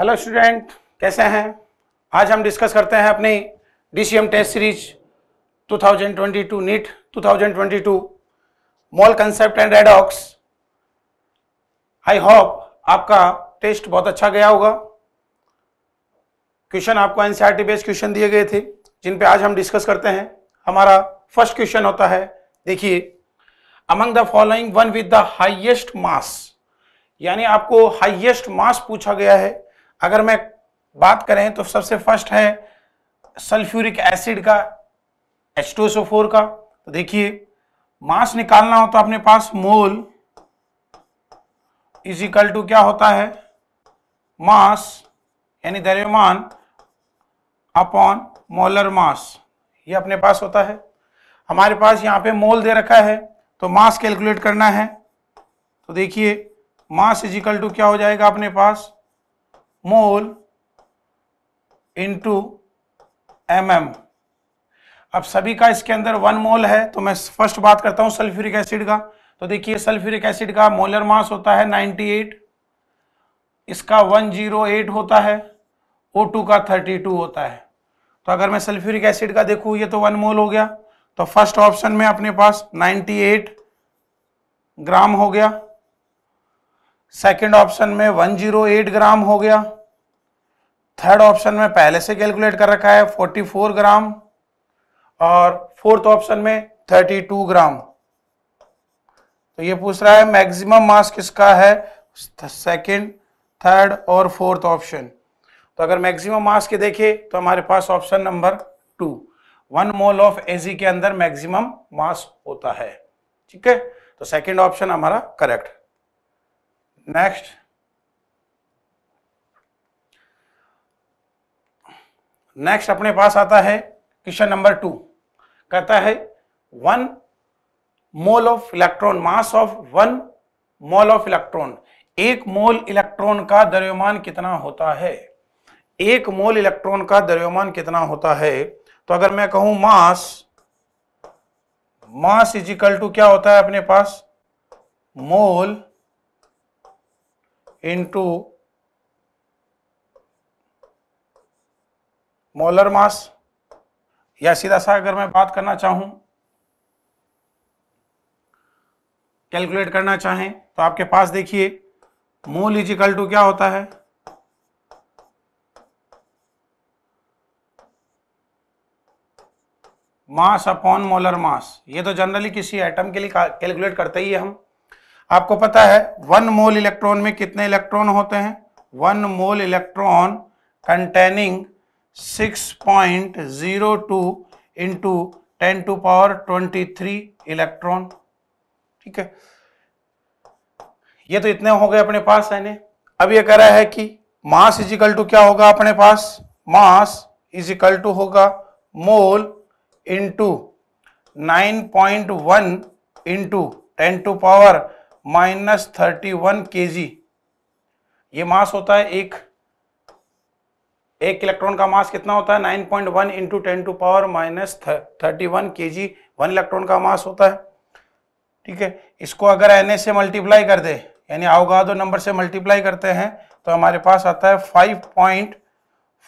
Hello student कैसे हैं आज हम डिस्कस करते हैं अपनी DCM test series 2022 NEET 2022 mole concept and redox I hope आपका टेस्ट बहुत अच्छा गया होगा क्वेश्चन आपको एनसीईआरटी बेस्ड क्वेश्चन दिए गए थे जिन पे आज हम डिस्कस करते हैं हमारा फर्स्ट क्वेश्चन होता है देखिए among the following one with the highest mass यानी आपको हाइएस्ट मास पूछा गया है अगर मैं बात करें तो सबसे फर्स्ट है सल्फ्यूरिक एसिड का एच का तो देखिए मास निकालना हो तो अपने पास मोल इज इक्वल टू क्या होता है मास यानी द्रव्यमान अपॉन मोलर मास ये अपने पास होता है हमारे पास यहाँ पे मोल दे रखा है तो मास कैलकुलेट करना है तो देखिए मास इजिकल टू क्या हो जाएगा अपने पास मोल इंटू एम एम अब सभी का इसके अंदर वन मोल है तो मैं फर्स्ट बात करता हूं सल्फ्यूरिक एसिड का तो देखिए सल्फ्यूरिक एसिड का मोलर मास होता है 98 इसका 108 होता है O2 का 32 होता है तो अगर मैं सल्फ्यूरिक एसिड का देखूं ये तो वन मोल हो गया तो फर्स्ट ऑप्शन में अपने पास 98 ग्राम हो गया सेकेंड ऑप्शन में वन जीरो एट ग्राम हो गया थर्ड ऑप्शन में पहले से कैलकुलेट कर रखा है फोर्टी फोर ग्राम और फोर्थ ऑप्शन में थर्टी टू ग्राम तो ये पूछ रहा है मैक्सिमम मास किसका है सेकेंड थर्ड और फोर्थ ऑप्शन तो अगर मैक्सिमम मास के देखे तो हमारे पास option number two one mole of A G अंदर मैक्सिमम मास होता है ठीक है तो सेकेंड ऑप्शन हमारा करेक्ट नेक्स्ट नेक्स्ट अपने पास आता है क्वेश्चन नंबर टू कहता है one mole of electron mass of one mole of electron एक मोल इलेक्ट्रॉन का द्रव्यमान कितना होता है एक मोल इलेक्ट्रॉन का द्रव्यमान कितना होता है तो अगर मैं कहूं mass mass is equal to क्या होता है अपने पास मोल इंटू मोलर मास या सीधा सा अगर मैं बात करना चाहूं कैलकुलेट करना चाहें तो आपके पास देखिए मोल इजिकल टू क्या होता है मास अपॉन मोलर मास ये तो जनरली किसी एटम के लिए कैलकुलेट करते ही है हम आपको पता है वन मोल इलेक्ट्रॉन में कितने इलेक्ट्रॉन होते हैं one mole electron containing 6.02 into ten to power twenty electron ठीक है ये तो इतने हो गए अपने पास है अब ये कह रहा है कि मास इजिकल टू क्या होगा अपने पास मास इजिकल टू होगा mole into nine point one into ten to power minus thirty one K G ये मास होता है एक एक इलेक्ट्रॉन का मास कितना होता है nine point one into ten to power minus thirty one K G one electron का मास होता है ठीक है इसको अगर एन से मल्टीप्लाई कर दे यानी दो नंबर से मल्टीप्लाई करते हैं तो हमारे पास आता है five point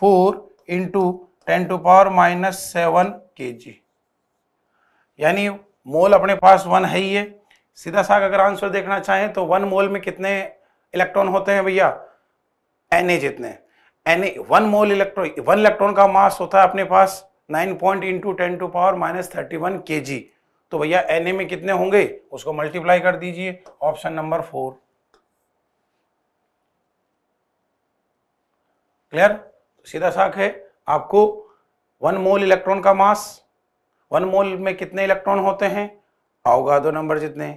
four into ten to power minus seven K G यानी मोल अपने पास वन है ही है सीधा सा अगर आंसर देखना चाहें तो वन मोल में कितने इलेक्ट्रॉन होते हैं भैया एन जितने N A one mole electron one electron का मास होता है अपने पास nine point into ten to power minus thirty one K G तो भैया एन ए में कितने होंगे उसको मल्टीप्लाई कर दीजिए ऑप्शन नंबर फोर क्लियर सीधा साख है आपको वन मोल इलेक्ट्रॉन का मास वन मोल में कितने इलेक्ट्रॉन होते हैं आओगा दो नंबर जितने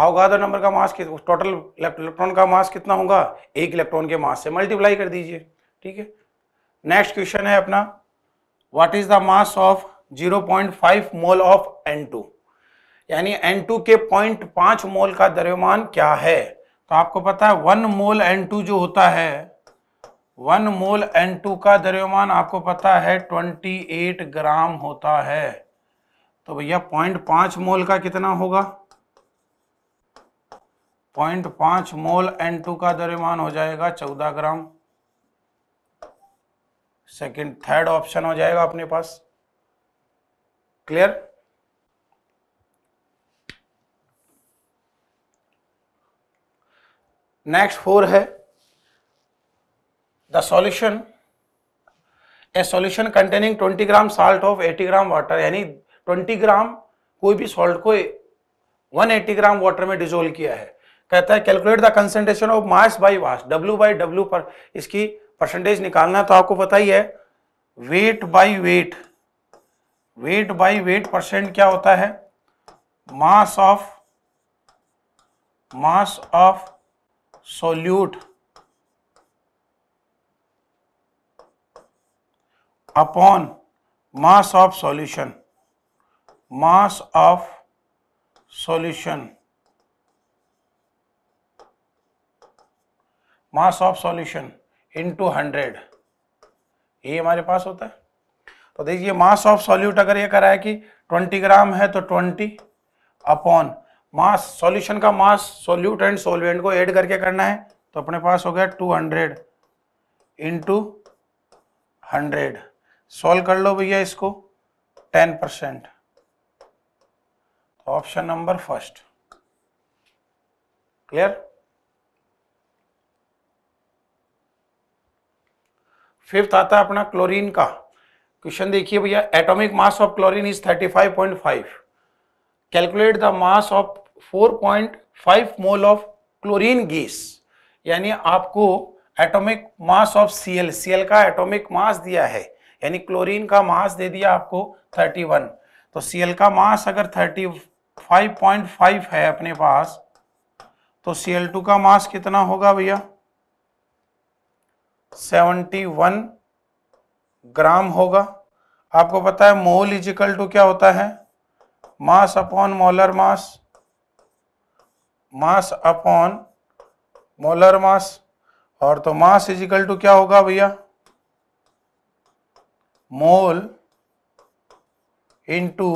अवगाधो नंबर का मास टोटल इलेक्ट्रॉन का मास कितना होगा एक इलेक्ट्रॉन के मास से मल्टीप्लाई कर दीजिए ठीक है नेक्स्ट क्वेश्चन है अपना what is the mass of 0.5 mole of N2 यानी N2 के 0.5 मोल का द्रव्यमान क्या है तो आपको पता है वन मोल N2 जो होता है वन मोल N2 का द्रव्यमान आपको पता है 28 ग्राम होता है तो भैया 0.5 मोल का कितना होगा पॉइंट पांच मोल एन टू का द्रव्यमान हो जाएगा चौदह ग्राम सेकंड थर्ड ऑप्शन हो जाएगा अपने पास क्लियर नेक्स्ट फोर है the solution a solution containing 20 gram salt of 80 gram water यानी 20 ग्राम कोई भी सॉल्ट को 180 ग्राम वाटर में डिजोल्व किया है कहता है calculate the concentration of mass by mass W by W पर इसकी परसेंटेज निकालना तो आपको पता ही है weight by weight weight by weight percent क्या होता है mass of mass of solute upon mass of solution mass of solution mass of solution into hundred ये हमारे पास होता है तो देखिए मास ऑफ सॉल्यूट अगर ये करा है कि 20 ग्राम है तो 20 अपॉन मास सॉल्यूशन का मास सॉल्यूट एंड सॉल्वेंट को ऐड करके करना है तो अपने पास हो गया 200 हंड्रेड इंटू हंड्रेड सॉल्व कर लो भैया इसको 10 percent option number first clear fifth आता है अपना क्लोरीन का क्वेश्चन देखिए भैया atomic mass of chlorine is 35.5 calculate the mass of 4.5 mole of chlorine gas यानी आपको atomic mass of C L C atomic mass दिया है यानी क्लोरीन का मास दे दिया आपको 31 तो सीएल का मास अगर 35.5 है अपने पास तो सीएल टू का मास कितना होगा भैया 71 ग्राम होगा आपको पता है मोल इजिकल टू क्या होता है mass upon molar mass mass upon molar mass और तो मास इजिकल टू क्या होगा भैया मोल इनटू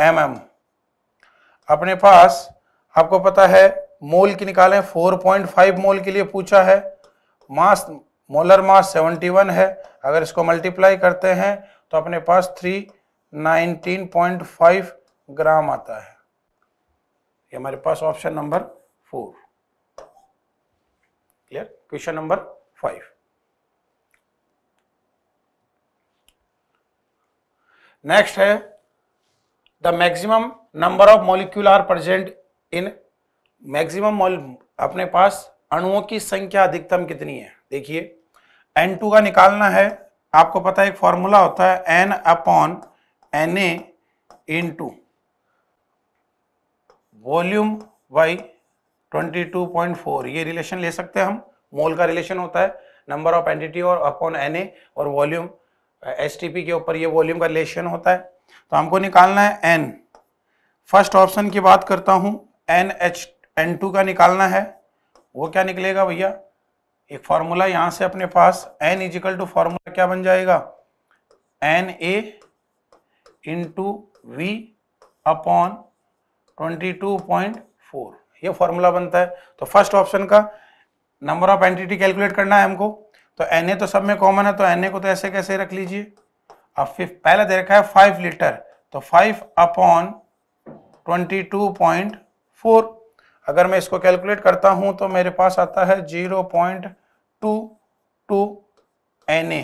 एमएम अपने पास आपको पता है मोल की निकालें 4.5 मोल के लिए पूछा है मास मोलर मास 71 है अगर इसको मल्टीप्लाई करते हैं तो अपने पास 319.5 ग्राम आता है ये हमारे पास option number four clear question number five next है the maximum number of molecule are present in maximum अपने पास अणुओं की संख्या अधिकतम कितनी है देखिए एन टू का निकालना है आपको पता है एक फॉर्मूला होता है N upon N A into volume point four ये रिलेशन ले सकते हैं हम मोल का रिलेशन होता है नंबर ऑफ एंटिटी और अपॉन एन ए और वॉल्यूम एस टी पी के ऊपर ये वॉल्यूम का रिलेशन होता है तो हमको निकालना है एन फर्स्ट ऑप्शन की बात करता हूँ एन एच एन टू का निकालना है वो क्या निकलेगा भैया एक फार्मूला यहाँ से अपने पास एन इजिकल टू फार्मूला क्या बन जाएगा N A into V upon twenty two point four ये फॉर्मूला बनता है तो फर्स्ट ऑप्शन का नंबर ऑफ एंटिटी कैलकुलेट करना है हमको तो एन ए तो सब में कॉमन है तो एन ए को तो ऐसे कैसे रख लीजिए अब फिर पहला दे रखा है फाइव लीटर तो five upon twenty two point four अगर मैं इसको कैलकुलेट करता हूं तो मेरे पास आता है zero point two two N A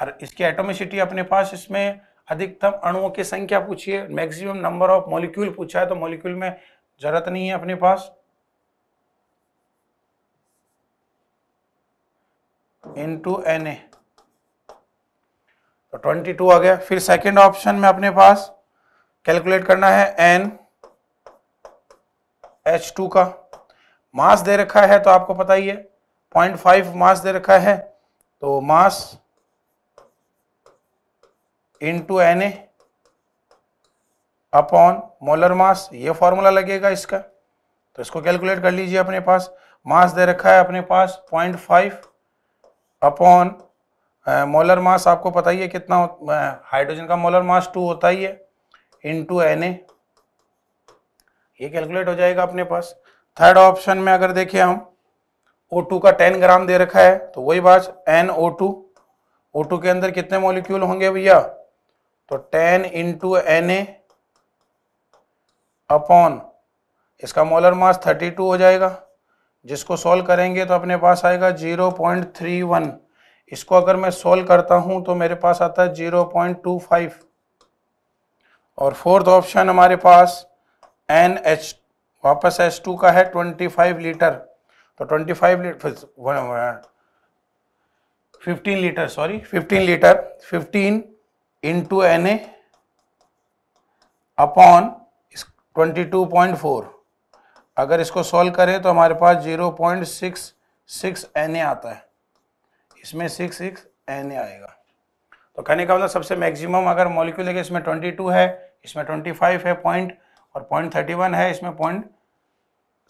और इसकी एटोमिसिटी अपने पास इसमें अधिकतम अणुओं की संख्या पूछिए मैक्सिमम नंबर ऑफ मॉलिक्यूल पूछा है तो मॉलिक्यूल में जरूरत नहीं है अपने पास इन टू एन ए तो 22 आ गया फिर सेकंड ऑप्शन में अपने पास कैलकुलेट करना है एन एच टू का मास दे रखा है तो आपको पता ही है पॉइंट फाइव मास दे रखा है तो mass into N A upon molar mass ये फॉर्मूला लगेगा इसका तो इसको कैलकुलेट कर लीजिए अपने पास मास दे रखा है अपने पास point five upon molar mass आपको पता ही है कितना हाइड्रोजन का मोलर मास टू होता ही है इंटू एन ए ये कैलकुलेट हो जाएगा अपने पास थर्ड ऑप्शन में अगर देखें हम O2 का 10 ग्राम दे रखा है तो वही बात NO2 O2 के अंदर कितने मॉलिक्यूल होंगे भैया तो 10 इंटू एन अपॉन इसका मोलर मास 32 हो जाएगा जिसको सॉल्व करेंगे तो अपने पास आएगा 0.31 इसको अगर मैं सॉल्व करता हूं तो मेरे पास आता है 0.25 और फोर्थ ऑप्शन हमारे पास एन एच वापस एच टू का है ट्वेंटी फाइव लीटर तो twenty five litre fifteen litre sorry fifteen litre fifteen into N A upon twenty two point four अगर इसको सॉल्व करें तो हमारे पास zero point six six N A आता है इसमें सिक्स सिक्स एन ए आएगा तो कहने का मतलब सबसे मैक्सिमम अगर मॉलिक्यूल है इसमें ट्वेंटी टू है इसमें ट्वेंटी फाइव है पॉइंट और पॉइंट थर्टी वन है इसमें पॉइंट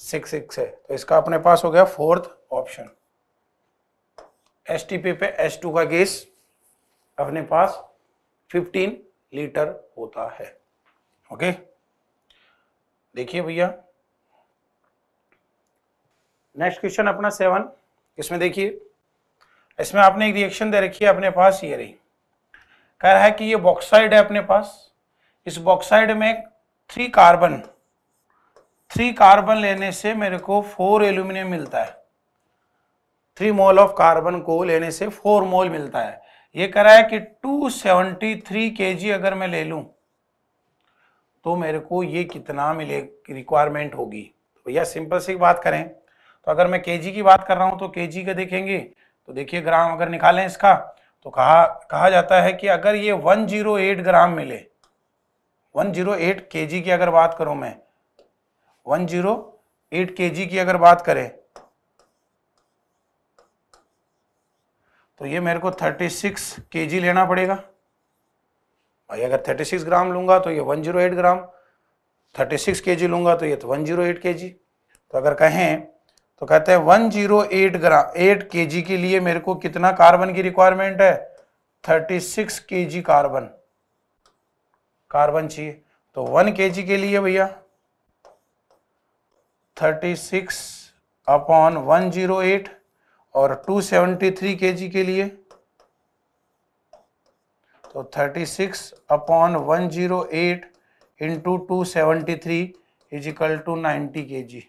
सिक्स सिक्स है तो इसका अपने पास हो गया फोर्थ ऑप्शन एस पे एस टू का गैस अपने पास फिफ्टीन लीटर होता है ओके देखिए भैया नेक्स्ट क्वेश्चन अपना सेवन इसमें देखिए इसमें आपने एक रिएक्शन दे रखी है अपने पास ये रही कह रहा है कि ये बॉक्साइड है अपने पास इस बॉक्साइड में थ्री कार्बन थ्री कार्बन लेने से मेरे को फोर एल्यूमिनियम मिलता है थ्री मोल ऑफ कार्बन को लेने से फोर मोल मिलता है ये कह रहा है कि 273 केजी अगर मैं ले लूं तो मेरे को ये कितना मिले रिक्वायरमेंट होगी तो भैया सिंपल सी बात करें तो अगर मैं केजी की बात कर रहा हूं तो केजी का देखेंगे तो देखिए ग्राम अगर निकालें इसका तो कहा कहा जाता है कि अगर ये 108 ग्राम मिले वन जीरो एट के जी की अगर बात करूं मैं वन जीरो एट के जी की अगर बात करें तो ये मेरे को थर्टी सिक्स के जी लेना पड़ेगा भाई अगर थर्टी सिक्स ग्राम लूंगा तो ये one zero eight gram thirty six K G लूंगा तो ये तो one zero eight K G तो अगर कहें तो कहते हैं one zero eight gram eight K G के लिए मेरे को कितना कार्बन की रिक्वायरमेंट है थर्टी सिक्स के जी कार्बन कार्बन चाहिए तो वन के के लिए भैया thirty six upon one zero eight और two seventy three K G के लिए तो thirty six upon one zero eight into two seventy three is equal to ninety K G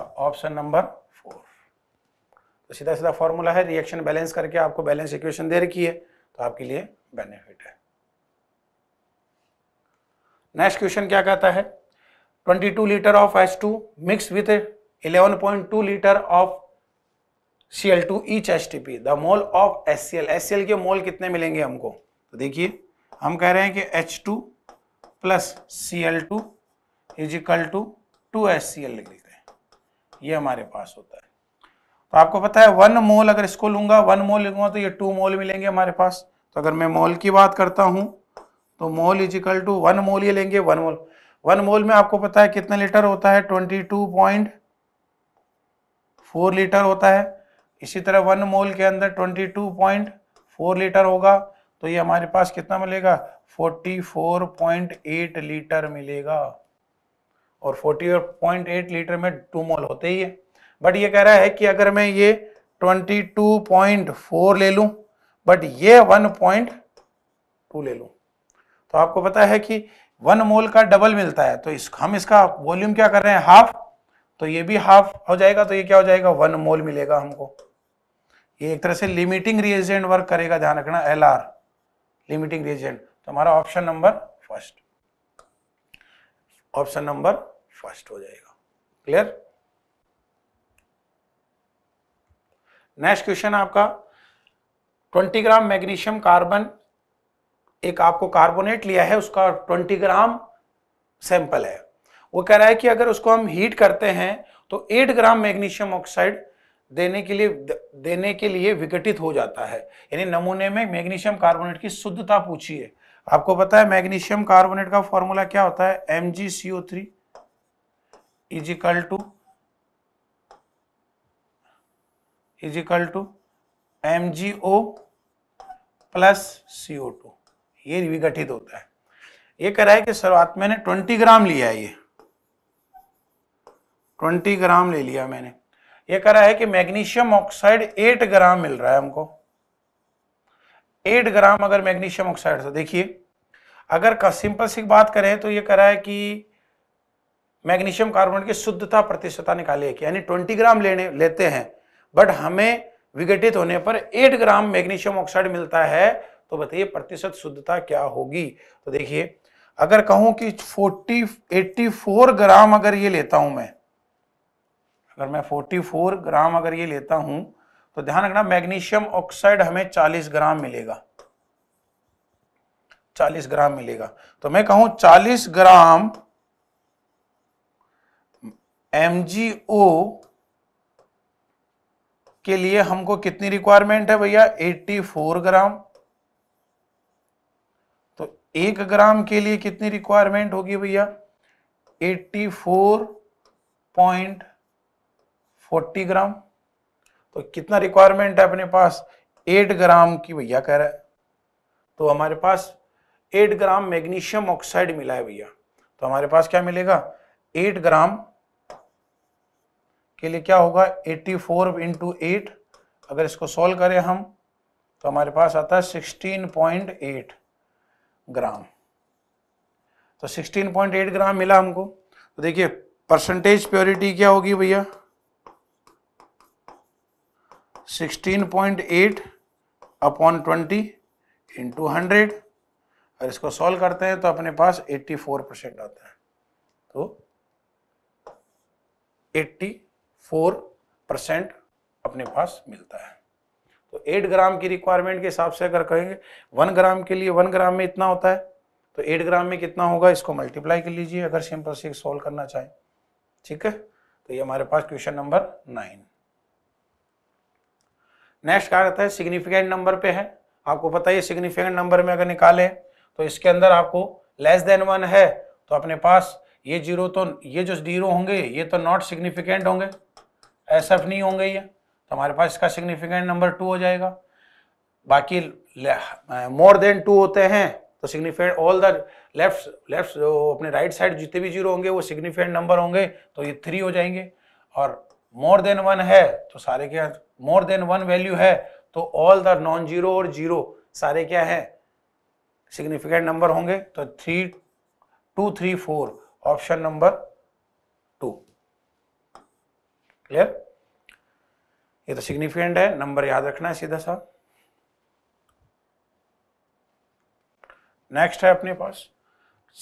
option number four तो सीधा सीधा फॉर्मूला है reaction balance करके आपको बैलेंस इक्वेशन दे रखी है तो आपके लिए बेनिफिट है नेक्स्ट क्वेश्चन क्या कहता है 22 litre of H two mix with 11.2 litre of C L Cl2 each P the mole of S S C L C L के मोल कितने मिलेंगे हमको तो देखिए हम कह रहे हैं कि H two plus C L two is equal to two H C L लिख देते हैं ये हमारे पास होता है तो आपको पता है वन मोल अगर इसको लूंगा वन मोल लूंगा तो ये टू मोल मिलेंगे हमारे पास तो अगर मैं मोल की बात करता हूँ तो mole is equal to one mole ये लेंगे वन मोल वन मोल में आपको पता है कितना लीटर होता है twenty two point four litre होता है इसी तरह वन मोल के अंदर twenty two point four litre होगा तो ये हमारे पास कितना मिलेगा forty four point eight litre मिलेगा और फोर्टी पॉइंट एट लीटर में टू मोल होते ही है बट ये कह रहा है कि अगर मैं ये ट्वेंटी टू पॉइंट फोर ले लूँ बट ये वन पॉइंट टू ले लूँ तो आपको पता है कि वन मोल का डबल मिलता है तो इस हम इसका वॉल्यूम क्या कर रहे हैं हाफ तो ये भी हाफ हो जाएगा तो ये क्या हो जाएगा वन मोल मिलेगा हमको ये एक तरह से लिमिटिंग रिएजेंट वर्क करेगा ध्यान रखना एल आर लिमिटिंग रिएजेंट तो हमारा option number first option number first हो जाएगा क्लियर नेक्स्ट क्वेश्चन आपका 20 ग्राम मैग्नीशियम कार्बन एक आपको कार्बोनेट लिया है उसका 20 ग्राम सैंपल है वो कह रहा है कि अगर उसको हम हीट करते हैं तो 8 ग्राम मैग्नीशियम ऑक्साइड देने के लिए देने के लिए विघटित हो जाता है यानी नमूने में मैग्नीशियम कार्बोनेट की शुद्धता पूछी है आपको पता है मैग्नीशियम कार्बोनेट का फॉर्मूला क्या होता है M G C O three is equal to is equal to M G O plus C O two ये विघटित होता है ये कह रहा है कि सर्वात मैंने 20 ग्राम लिया है ये 20 ग्राम ले लिया मैंने ये कह रहा है कि मैग्नीशियम ऑक्साइड 8 ग्राम मिल रहा है हमको 8 ग्राम अगर मैग्नीशियम ऑक्साइड से देखिए अगर का सिंपल सी बात करें तो ये कह रहा है कि मैग्नीशियम कार्बोनेट की शुद्धता प्रतिशतता निकाले कि यानी ट्वेंटी ग्राम लेने लेते हैं बट हमें विघटित होने पर 8 ग्राम मैग्नीशियम ऑक्साइड मिलता है तो बताइए प्रतिशत शुद्धता क्या होगी तो देखिए अगर कहूं कि 40 84 ग्राम अगर ये लेता हूं मैं अगर मैं 44 ग्राम अगर ये लेता हूं तो ध्यान रखना मैग्नीशियम ऑक्साइड हमें 40 ग्राम मिलेगा 40 ग्राम मिलेगा तो मैं कहूं 40 ग्राम एम के लिए हमको कितनी रिक्वायरमेंट है भैया 84 ग्राम एक ग्राम के लिए कितनी रिक्वायरमेंट होगी भैया 84.40 ग्राम तो कितना रिक्वायरमेंट है अपने पास 8 ग्राम की भैया कह रहा है तो हमारे पास 8 ग्राम मैग्नीशियम ऑक्साइड मिला है भैया तो हमारे पास क्या मिलेगा 8 ग्राम के लिए क्या होगा 84 फोर इंटू अगर इसको सॉल्व करें हम तो हमारे पास आता है 16.8 ग्राम तो 16.8 ग्राम मिला हमको तो देखिए परसेंटेज प्योरिटी क्या होगी भैया 16.8 अपॉन 20 इंटू हंड्रेड और इसको सॉल्व करते हैं तो अपने पास 84 परसेंट आता है तो 84 परसेंट अपने पास मिलता है तो एट ग्राम की रिक्वायरमेंट के हिसाब से अगर कहेंगे वन ग्राम के लिए वन ग्राम में इतना होता है तो एट ग्राम में कितना होगा इसको मल्टीप्लाई कर लीजिए अगर सिंपल से सॉल्व करना चाहें ठीक है तो ये हमारे पास क्वेश्चन नंबर नाइन नेक्स्ट क्या रहता है सिग्निफिकेंट नंबर पे है आपको पता है सिग्निफिकेंट नंबर में अगर निकाले तो इसके अंदर आपको लेस देन वन है तो अपने पास ये जीरो तो ये जो जीरो होंगे ये तो नॉट सिग्निफिकेंट होंगे एस एफ नहीं होंगे ये तो हमारे पास इसका सिग्निफिकेंट नंबर टू हो जाएगा बाकी मोर देन टू होते हैं तो significant all the left left अपने राइट साइड जितने भी जीरो होंगे वो सिग्निफिकेंट नंबर होंगे तो ये थ्री हो जाएंगे और मोर देन वन है तो सारे क्या मोर देन वन वैल्यू है तो ऑल द नॉन जीरो और जीरो सारे क्या है सिग्निफिकेंट नंबर होंगे तो three two three four option number two clear ये तो सिग्निफिकेंट है नंबर याद रखना है सीधा सा नेक्स्ट है अपने पास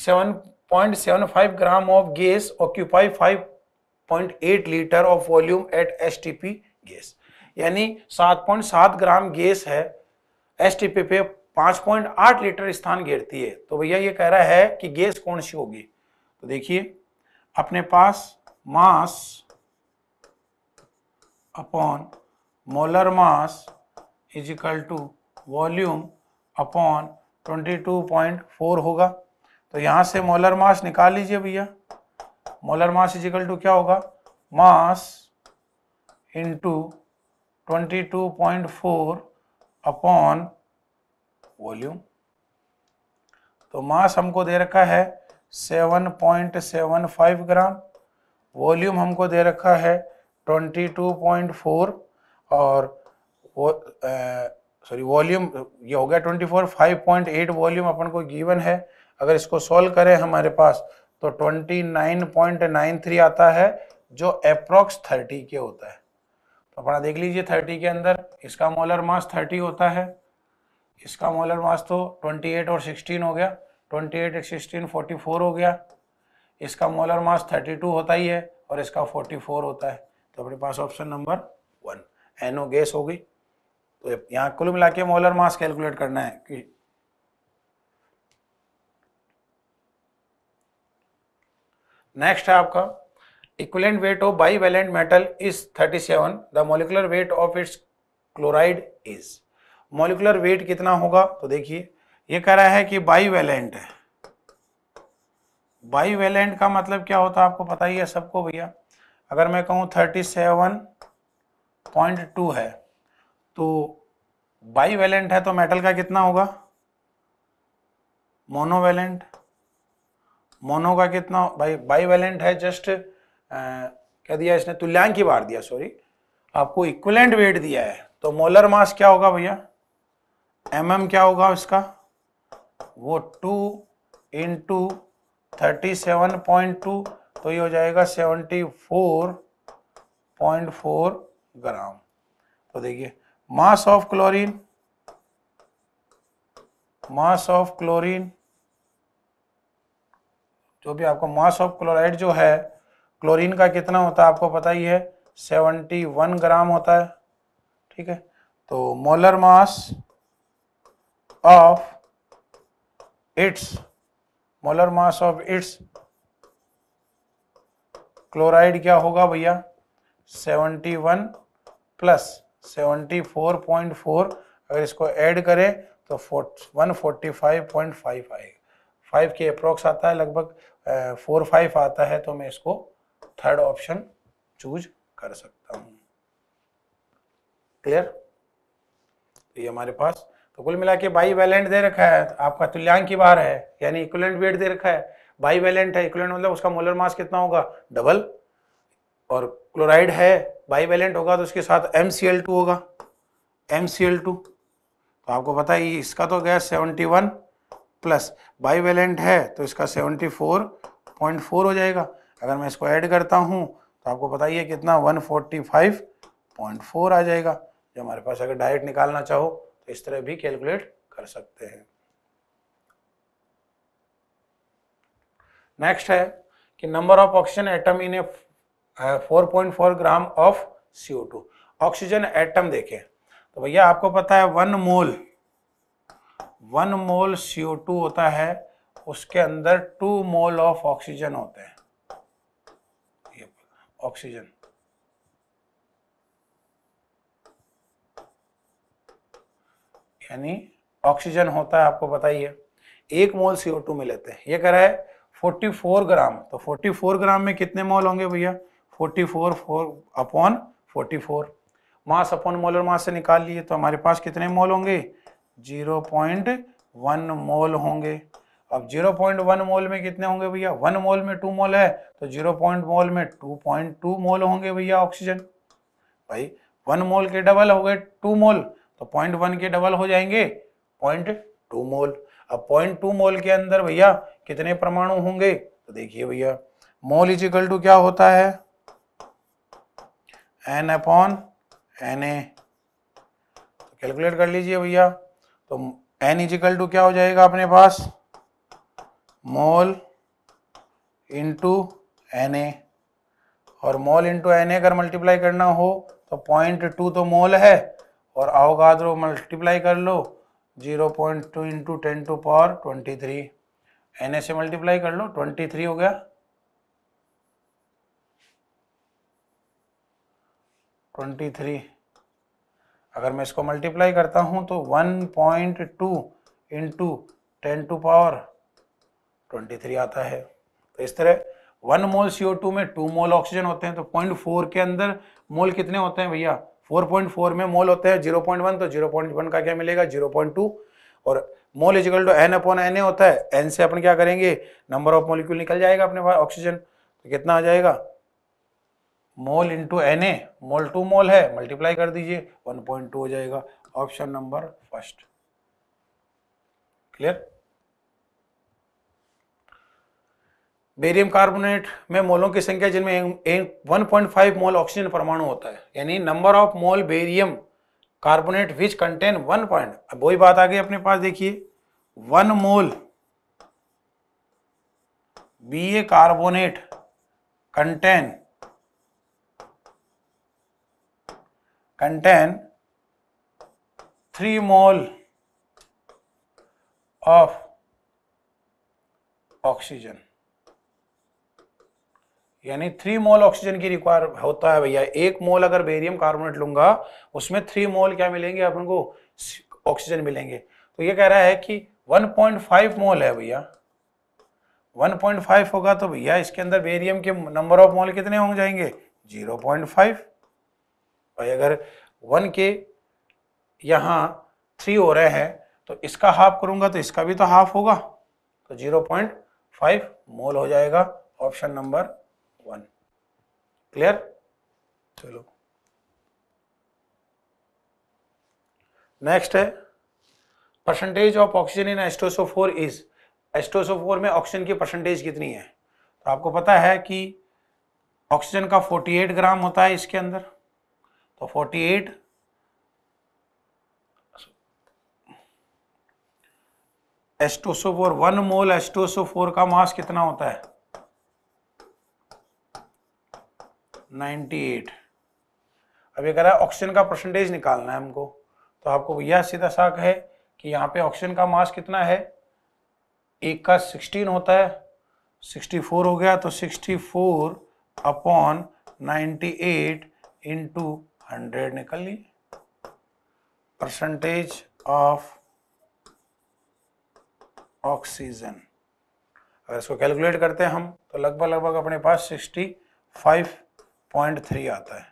7.75 gram of gas occupy 5.8 litre of volume at STP gas यानी 7.7 ग्राम गैस है एसटीपी पे 5.8 लीटर स्थान घेरती है तो भैया ये कह रहा है कि गैस कौन सी होगी तो देखिए अपने पास mass upon molar mass is equal to volume upon 22.4 होगा तो यहाँ से मोलर मास निकाल लीजिए भैया molar mass is equal to क्या होगा मास इंटू 22.4 अपॉन वॉल्यूम तो मास हमको दे रखा है 7.75 ग्राम वॉल्यूम हमको दे रखा है 22.4 और वो सॉरी वॉल्यूम ये हो गया twenty four five point eight volume अपन को गिवन है अगर इसको सॉल्व करें हमारे पास तो twenty nine point nine three आता है जो अप्रॉक्स थर्टी के होता है तो अपना देख लीजिए थर्टी के अंदर इसका मोलर मास थर्टी होता है इसका मोलर मास तो ट्वेंटी एट और सिक्सटीन हो गया twenty eight sixteen forty four हो गया इसका मोलर मास थर्टी टू होता ही है और इसका फोर्टी फोर होता है तो अपने पास ऑप्शन नंबर एनओ गैस हो गई तो यहाँ कुल मिला के मोलर मास कैलकुलेट करना है कि नेक्स्ट है आपका equivalent weight of bivalent metal is 37 seven the molecular weight of its chloride is molecular weight कितना होगा तो देखिए ये कह रहा है कि बाई वैलेंट है बाई वैलेंट का मतलब क्या होता है आपको पता ही है सबको भैया अगर मैं कहूँ थर्टी सेवन पॉइंट टू है तो बाईवेलेंट है तो मेटल का कितना होगा मोनोवेलेंट मोनो का कितना भाई बाईवेलेंट है जस्ट क्या दिया इसने तुल्यांक की बार दिया सॉरी आपको इक्वलेंट वेट दिया है तो मोलर मास क्या होगा भैया एम mm क्या होगा इसका वो two in two thirty seven point two तो ये हो जाएगा seventy four point four gram तो देखिए mass of chlorine mass of chlorine जो भी आपको मास ऑफ क्लोराइड जो है क्लोरीन का कितना होता है आपको पता ही है 71 ग्राम होता है ठीक है तो molar mass of its molar mass of its chloride क्या होगा भैया 71 plus seventy four point four अगर इसको ऐड करें तो one forty five point five आएगा फाइव के अप्रोक्स आता है लगभग फोर फाइव आता है तो मैं इसको थर्ड ऑप्शन चूज कर सकता हूँ क्लियर तो ये हमारे पास तो कुल मिला के बाई वैलेंट दे रखा है आपका तुल्यांक की बार है यानी इक्वलेंट वेट दे रखा है बाई वैलेंट है इक्वलेंट मतलब उसका मोलर मास कितना होगा डबल और क्लोराइड है बाईवैलेंट होगा तो उसके साथ एम सी एल टू होगा एम सी एल टू तो आपको पता ही इसका तो गया सेवेंटी वन प्लस बाईवैलेंट है तो इसका सेवनटी फोर पॉइंट फोर हो जाएगा अगर मैं इसको ऐड करता हूँ तो आपको पता ही है कितना one forty five point four आ जाएगा जो हमारे पास अगर डायरेक्ट निकालना चाहो तो इस तरह भी कैलकुलेट कर सकते हैं नेक्स्ट है कि number of oxygen atom in a 4.4 gram of CO2 oxygen atom देखें तो भैया आपको पता है one mole one mole CO2 होता है उसके अंदर टू मोल ऑफ ऑक्सीजन होते हैं ऑक्सीजन यानी ऑक्सीजन होता है आपको बताइए एक मोल CO2 में लेते हैं ये कह रहा है 44 ग्राम तो 44 ग्राम में कितने मोल होंगे भैया forty four four upon forty four mass upon molar mass से निकाल लिए तो हमारे पास कितने मोल होंगे जीरो पॉइंट वन मोल होंगे अब जीरो पॉइंट वन मोल में कितने होंगे भैया वन मोल में टू मोल है तो जीरो पॉइंट मोल में टू पॉइंट टू मोल होंगे भैया ऑक्सीजन भाई वन मोल के डबल हो गए टू मोल तो पॉइंट वन के डबल हो जाएंगे पॉइंट टू मोल अब पॉइंट टू मोल के अंदर भैया कितने परमाणु होंगे तो देखिए भैया मोल इजिकल टू क्या होता है N upon N A calculate कर लीजिए भैया तो एन इजिकल टू क्या हो जाएगा अपने पास मोल इंटू एन ए और मोल इंटू एन ए अगर मल्टीप्लाई करना हो तो पॉइंट टू तो मोल है और तो मल्टीप्लाई कर लो zero point two into ten to power twenty three N A से मल्टीप्लाई कर लो ट्वेंटी थ्री हो गया ट्वेंटी थ्री अगर मैं इसको मल्टीप्लाई करता हूँ तो one point two into ten to power twenty three आता है तो इस तरह one mole C O two में टू मोल ऑक्सीजन होते हैं तो पॉइंट फोर के अंदर मोल कितने होते हैं भैया फोर पॉइंट फोर में मोल होते हैं जीरो पॉइंट वन तो जीरो पॉइंट वन का क्या मिलेगा जीरो पॉइंट टू और mole is equal to N upon N A होता है एन से अपन क्या करेंगे नंबर ऑफ मोलिक्यूल निकल जाएगा अपने पास ऑक्सीजन तो कितना आ जाएगा mole into N A mole two mole है मल्टीप्लाई कर दीजिए 1.2 हो जाएगा option number first clear barium carbonate में मोलों की संख्या जिनमें 1.5 मोल ऑक्सीजन परमाणु होता है यानी number of mole barium carbonate which contain one point अब वही बात आ गई अपने पास देखिए one mole B A carbonate contain contain 3 mole of oxygen यानी थ्री मोल ऑक्सीजन की रिक्वायर होता है भैया एक मोल अगर बेरियम कार्बोनेट लूंगा उसमें थ्री मोल क्या मिलेंगे अपन को ऑक्सीजन मिलेंगे तो ये कह रहा है कि 1.5 मोल है भैया 1.5 होगा तो भैया इसके अंदर बेरियम के नंबर ऑफ मोल कितने हो जाएंगे 0.5 भाई अगर वन के यहाँ थ्री हो रहे हैं तो इसका हाफ करूँगा तो इसका भी तो हाफ होगा तो जीरो पॉइंट फाइव मोल हो जाएगा ऑप्शन नंबर वन क्लियर चलो नेक्स्ट है परसेंटेज ऑफ ऑक्सीजन इन एस्टोसोफोर इज एस्टोसोफोर में ऑक्सीजन की परसेंटेज कितनी है तो आपको पता है कि ऑक्सीजन का 48 ग्राम होता है इसके अंदर तो forty eight four one mole four का मास कितना होता है 98 अब ये कह रहा है ऑक्सीजन का परसेंटेज निकालना है हमको तो आपको यह सीधा साक है कि यहाँ पे ऑक्सीजन का मास कितना है एक का 16 होता है 64 हो गया तो 64 अपॉन 98 एट इंटू हंड्रेड निकल ली परसेंटेज ऑफ ऑक्सीजन अगर इसको कैलकुलेट करते हैं हम तो लगभग लगभग अपने पास 65.3 आता है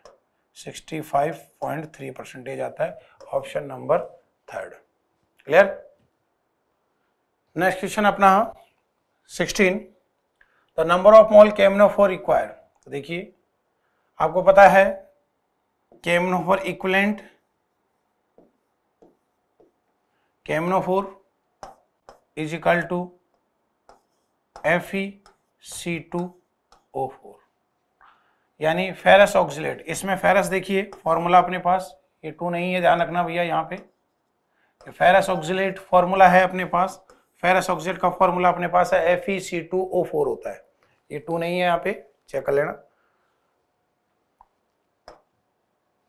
65.3 परसेंटेज आता है option number third clear next question अपना 16 the number of mole KMnO four require तो देखिए आपको पता है KMnO four equivalent KMnO four is equal to F E C two O four यानी फेरस ऑक्सीट इसमें फेरस देखिए फॉर्मूला अपने पास ये टू नहीं है ध्यान रखना भैया यहाँ पे फेरस ऑक्सीट फॉर्मूला है अपने पास फेरस ऑक्सीट का फॉर्मूला अपने पास है F E C two O four होता है ये टू नहीं है यहाँ पे चेक कर लेना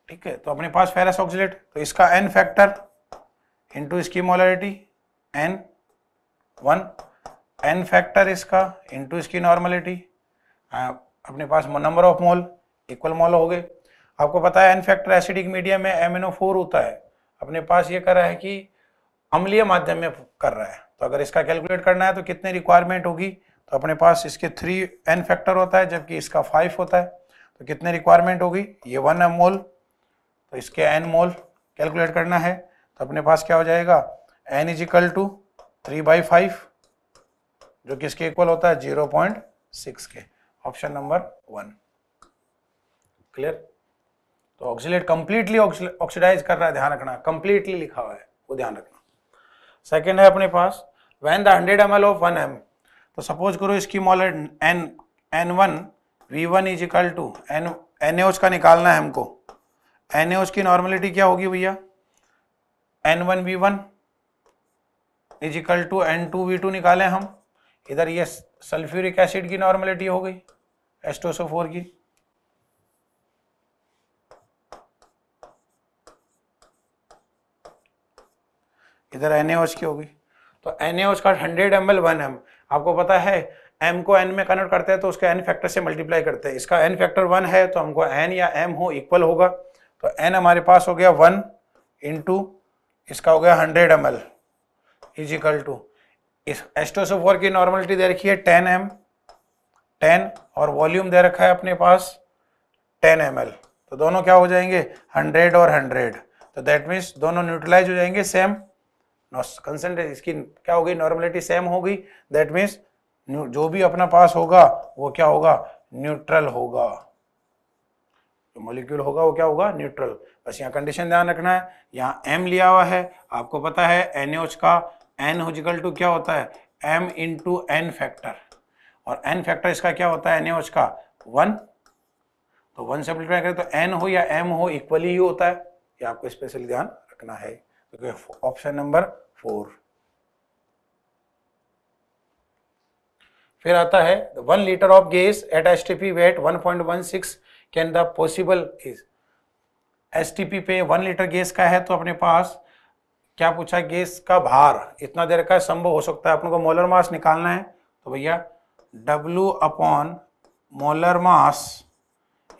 ठीक है तो अपने पास फेरस ऑक्सीट तो इसका एन फैक्टर इंटू इसकी molarity N one N factor इसका इंटू इसकी नॉर्मलिटी अपने पास number of mole equal mole हो गए आपको पता है एन फैक्टर एसिडिक मीडियम में एम होता है अपने पास ये कर रहा है कि अम्लीय माध्यम में कर रहा है तो अगर इसका कैलकुलेट करना है तो कितने रिक्वायरमेंट होगी तो अपने पास इसके थ्री एन फैक्टर होता है जबकि इसका फाइव होता है तो कितने रिक्वायरमेंट होगी ये वन एम मोल तो इसके एन मोल कैलकुलेट करना है तो अपने पास क्या हो जाएगा N is equal to three by five जो कि इसके इक्वल होता है जीरो पॉइंट सिक्स के ऑप्शन नंबर वन क्लियर तो ऑक्सीलेट कंप्लीटली ऑक्सीडाइज कर रहा है ध्यान रखना कंप्लीटली लिखा हुआ है वो ध्यान रखना सेकेंड है अपने पास when the hundred M L of one M तो सपोज करो इसकी mole N N one V one is equal to N N का निकालना है हमको एन एच की नॉर्मलिटी क्या होगी भैया N one V one is equal to N two V two निकालें हम इधर ये सल्फ्यूरिक एसिड की नॉर्मलिटी हो गई एस्टोसो फोर की इधर एन की होगी तो एन का hundred M L one M आपको पता है एम को एन में कन्वर्ट करते हैं तो उसके एन फैक्टर से मल्टीप्लाई करते हैं इसका एन फैक्टर वन है तो हमको एन या एम हो इक्वल होगा तो एन हमारे पास हो गया वन इन इसका हो गया hundred M L is equal to इस एस्टोसोफोर की नॉर्मलिटी दे रखी है टेन एम टेन और वॉल्यूम दे रखा है अपने पास टेन एम एल तो दोनों क्या हो जाएंगे हंड्रेड और हंड्रेड तो दैट मीन्स दोनों न्यूट्रलाइज हो जाएंगे सेम कंसनट्रेट इसकी क्या होगी नॉर्मलिटी सेम होगी दैट मीन्स जो भी अपना पास होगा वो क्या होगा न्यूट्रल होगा तो मॉलिक्यूल होगा वो क्या होगा न्यूट्रल बस यहाँ कंडीशन ध्यान रखना है यहाँ एम लिया हुआ है आपको पता है एन का एन होजिकल टू क्या होता है M in to N factor और एन फैक्टर इसका क्या होता है एन का वन तो वन से मल्टीप्लाई करें तो एन हो या एम हो इक्वली ही होता है ये आपको स्पेशल ध्यान रखना है ऑप्शन नंबर फोर फिर आता है one litre of gas at S T P weight one point one six can the possible is S पे वन लीटर गैस का है तो अपने पास क्या पूछा गैस का भार इतना देर का संभव हो सकता है अपन को मोलर मास निकालना है तो भैया W upon molar mass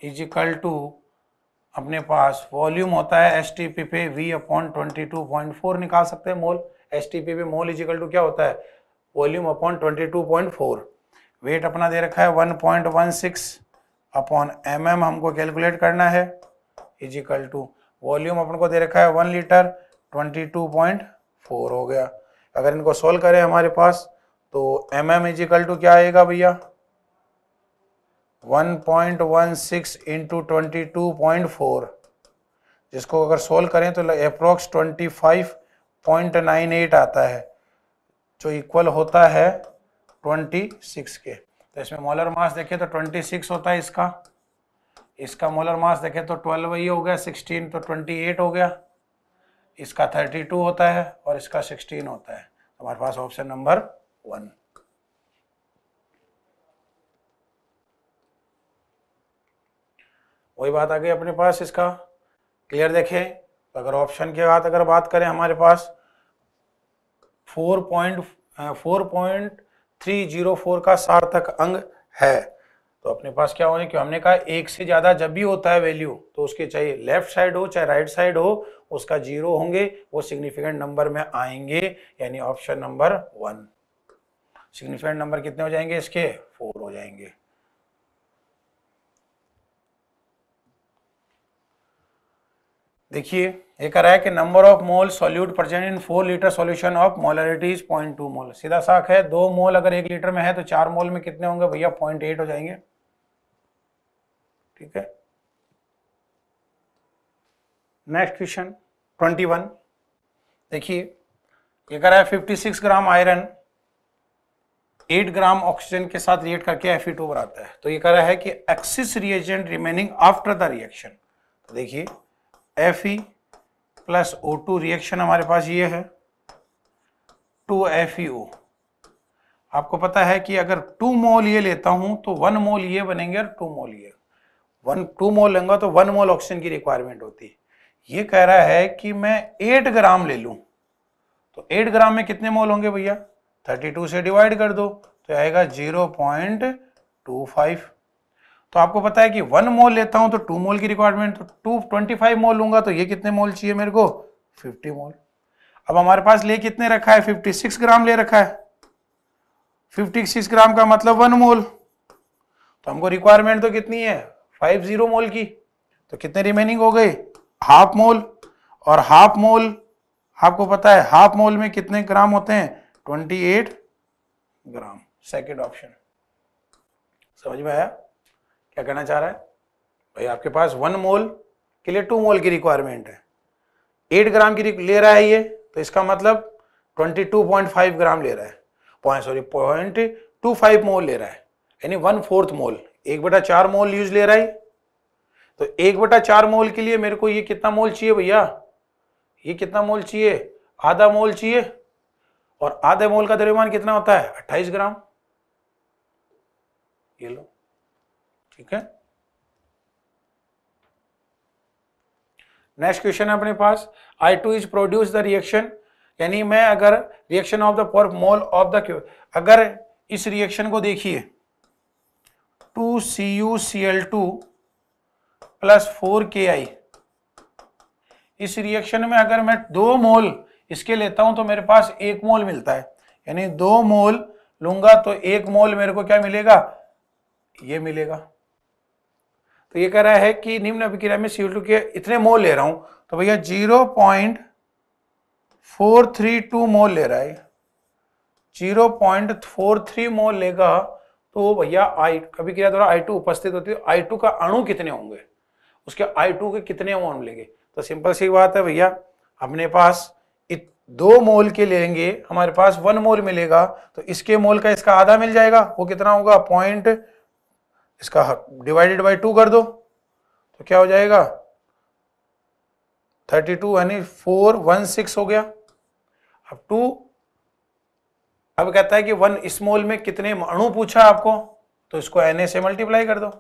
is equal to अपने पास वॉल्यूम होता है एस पे V upon twenty two point four निकाल सकते हैं मोल एस पे मोल इज इक्वल टू क्या होता है volume upon twenty two point four weight अपना दे रखा है one point one six upon M mm हमको कैलकुलेट करना है इजिकल टू वॉल्यूम अपन को दे रखा है one litre twenty two point four हो गया अगर इनको सोल्व करें हमारे पास तो एम एम इजिकल टू क्या आएगा भैया one point one six into twenty two point four जिसको अगर सोल्व करें तो approx twenty five point nine eight आता है जो इक्वल होता है ट्वेंटी सिक्स के तो इसमें मोलर मास देखे तो 26 होता है इसका इसका मोलर मास देखे तो 12 वही हो गया 16 तो 28 हो गया इसका 32 होता है और इसका 16 होता है हमारे पास ऑप्शन नंबर वन वही बात आ गई अपने पास इसका क्लियर देखें तो अगर ऑप्शन के बाद अगर बात करें हमारे पास four point four point three zero four का सार्थक अंग है तो अपने पास क्या होने क्यों हमने कहा एक से ज्यादा जब भी होता है वैल्यू तो उसके चाहिए लेफ्ट साइड हो चाहे राइट साइड हो उसका जीरो होंगे वो सिग्निफिकेंट नंबर में आएंगे यानी option number one significant number कितने हो जाएंगे इसके फोर हो जाएंगे देखिए ये कह रहा है कि number of mole solute present in four litre solution of molarity is point two mole सीधा साख है दो मोल अगर एक लीटर में है तो चार मोल में कितने होंगे भैया पॉइंट एट हो जाएंगे ठीक है नेक्स्ट क्वेश्चन ट्वेंटी वन देखिए ये कह रहा है fifty six gram iron eight gram oxygen के साथ रिएक्ट करके एफ टू बनाता है तो ये कह रहा है कि excess reagent remaining after the reaction तो देखिए F E plus O two reaction हमारे पास ये है टू एफ ई ओ आपको पता है कि अगर टू मोल ये लेता हूं तो वन मोल ये बनेंगे और टू मोल ये वन टू मोल लूंगा तो वन मोल ऑक्सीजन की रिक्वायरमेंट होती है ये कह रहा है कि मैं एट ग्राम ले लूं तो एट ग्राम में कितने मोल होंगे भैया थर्टी टू से डिवाइड कर दो तो आएगा जीरो पॉइंट टू फाइव तो आपको पता है कि वन मोल लेता हूं तो टू मोल की रिक्वायरमेंट तो टू ट्वेंटी फाइव मोल लूंगा तो ये कितने मोल चाहिए मेरे को फिफ्टी मोल अब हमारे पास ले कितने रखा है फिफ्टी सिक्स ग्राम ले रखा है फिफ्टी सिक्स ग्राम का मतलब वन मोल तो हमको रिक्वायरमेंट तो कितनी है फाइव जीरो मोल की तो कितने रिमेनिंग हो गए हाफ मोल और हाफ मोल आपको पता है हाफ मोल में कितने ग्राम होते हैं twenty eight gram second option समझ में आया क्या कहना चाह रहा है भाई आपके पास वन मोल के लिए टू मोल की रिक्वायरमेंट है एट ग्राम की ले रहा है ये तो इसका मतलब twenty two point five gram ले रहा है point sorry point two five mole ले रहा है यानी वन फोर्थ मोल एक बटा चार मोल यूज ले रहा है तो एक बटा चार मोल के लिए मेरे को ये कितना मोल चाहिए भैया ये कितना मोल चाहिए आधा मोल चाहिए और आधे मोल का द्रव्यमान कितना होता है अट्ठाईस ग्राम ये लो ठीक है नेक्स्ट क्वेश्चन है अपने पास I two is produce the reaction यानी मैं अगर रिएक्शन ऑफ द पर मोल ऑफ द अगर इस रिएक्शन को देखिए two C U C L two plus four K I इस रिएक्शन में अगर मैं दो मोल इसके लेता हूं तो मेरे पास एक मोल मिलता है यानी दो मोल लूंगा तो एक मोल मेरे को क्या मिलेगा ये मिलेगा तो ये कह रहा है कि निम्न अभिक्रिया में सीओ के इतने मोल ले रहा हूं तो भैया zero point four three two mole ले रहा है zero point four three mole लेगा तो भैया आई अभिक्रिया द्वारा आई उपस्थित होती है आई तो का अणु कितने होंगे उसके आई के कितने अणु लेंगे तो सिंपल सी बात है भैया अपने पास दो मोल के लेंगे हमारे पास वन मोल मिलेगा तो इसके मोल का इसका आधा मिल जाएगा वो कितना होगा पॉइंट इसका डिवाइडेड बाई टू कर दो तो क्या हो जाएगा थर्टी टू यानी फोर वन सिक्स हो गया अब टू अब कहता है कि वन स्मॉल में कितने अणु पूछा आपको तो इसको एन से मल्टीप्लाई कर दो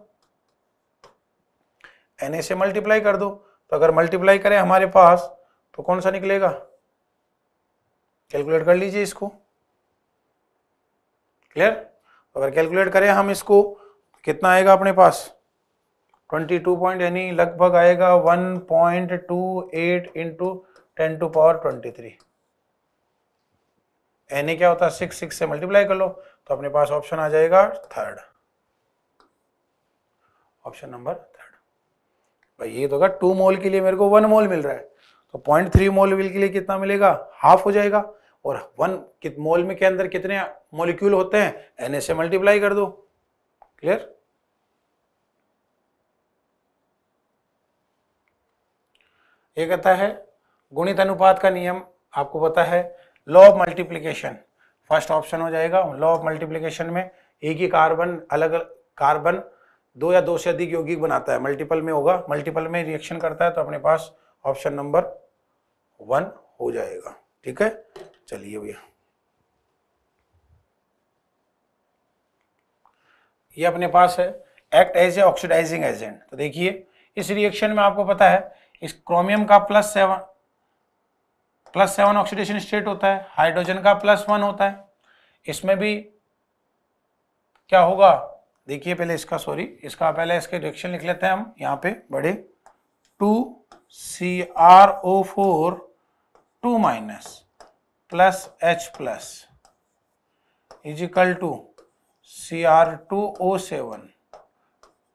एन से मल्टीप्लाई कर दो तो अगर मल्टीप्लाई करें हमारे पास तो कौन सा निकलेगा कैलकुलेट कर लीजिए इसको क्लियर तो अगर कैलकुलेट करें हम इसको कितना आएगा अपने पास 22 पॉइंट यानी लगभग आएगा 1.28 point two eight into ten to power twenty three N क्या होता है सिक्स सिक्स से मल्टीप्लाई कर लो तो अपने पास ऑप्शन आ जाएगा थर्ड ऑप्शन नंबर थर्ड भाई ये तो होगा टू मोल के लिए मेरे को वन मोल मिल रहा है तो पॉइंट थ्री मोल के लिए कितना मिलेगा हाफ हो जाएगा और वन कित मोल में के अंदर कितने मोलिक्यूल होते हैं एन से मल्टीप्लाई कर दो क्लियर एक कहता है गुणित अनुपात का नियम आपको पता है law of multiplication first option हो जाएगा लॉ ऑफ मल्टीप्लीकेशन में एक ही कार्बन अलग कार्बन दो या दो से अधिक यौगिक बनाता है मल्टीपल में होगा मल्टीपल में रिएक्शन करता है तो अपने पास ऑप्शन नंबर वन हो जाएगा ठीक है चलिए भैया ये अपने पास है act as a oxidising agent तो देखिए इस रिएक्शन में आपको पता है इस क्रोमियम का plus seven plus seven oxidation state होता है हाइड्रोजन का प्लस वन होता है इसमें भी क्या होगा देखिए पहले इसका सॉरी इसका पहले इसके रिएक्शन लिख लेते हैं हम यहाँ पे बड़े two C R O four two minus plus H plus is equal to C R two O seven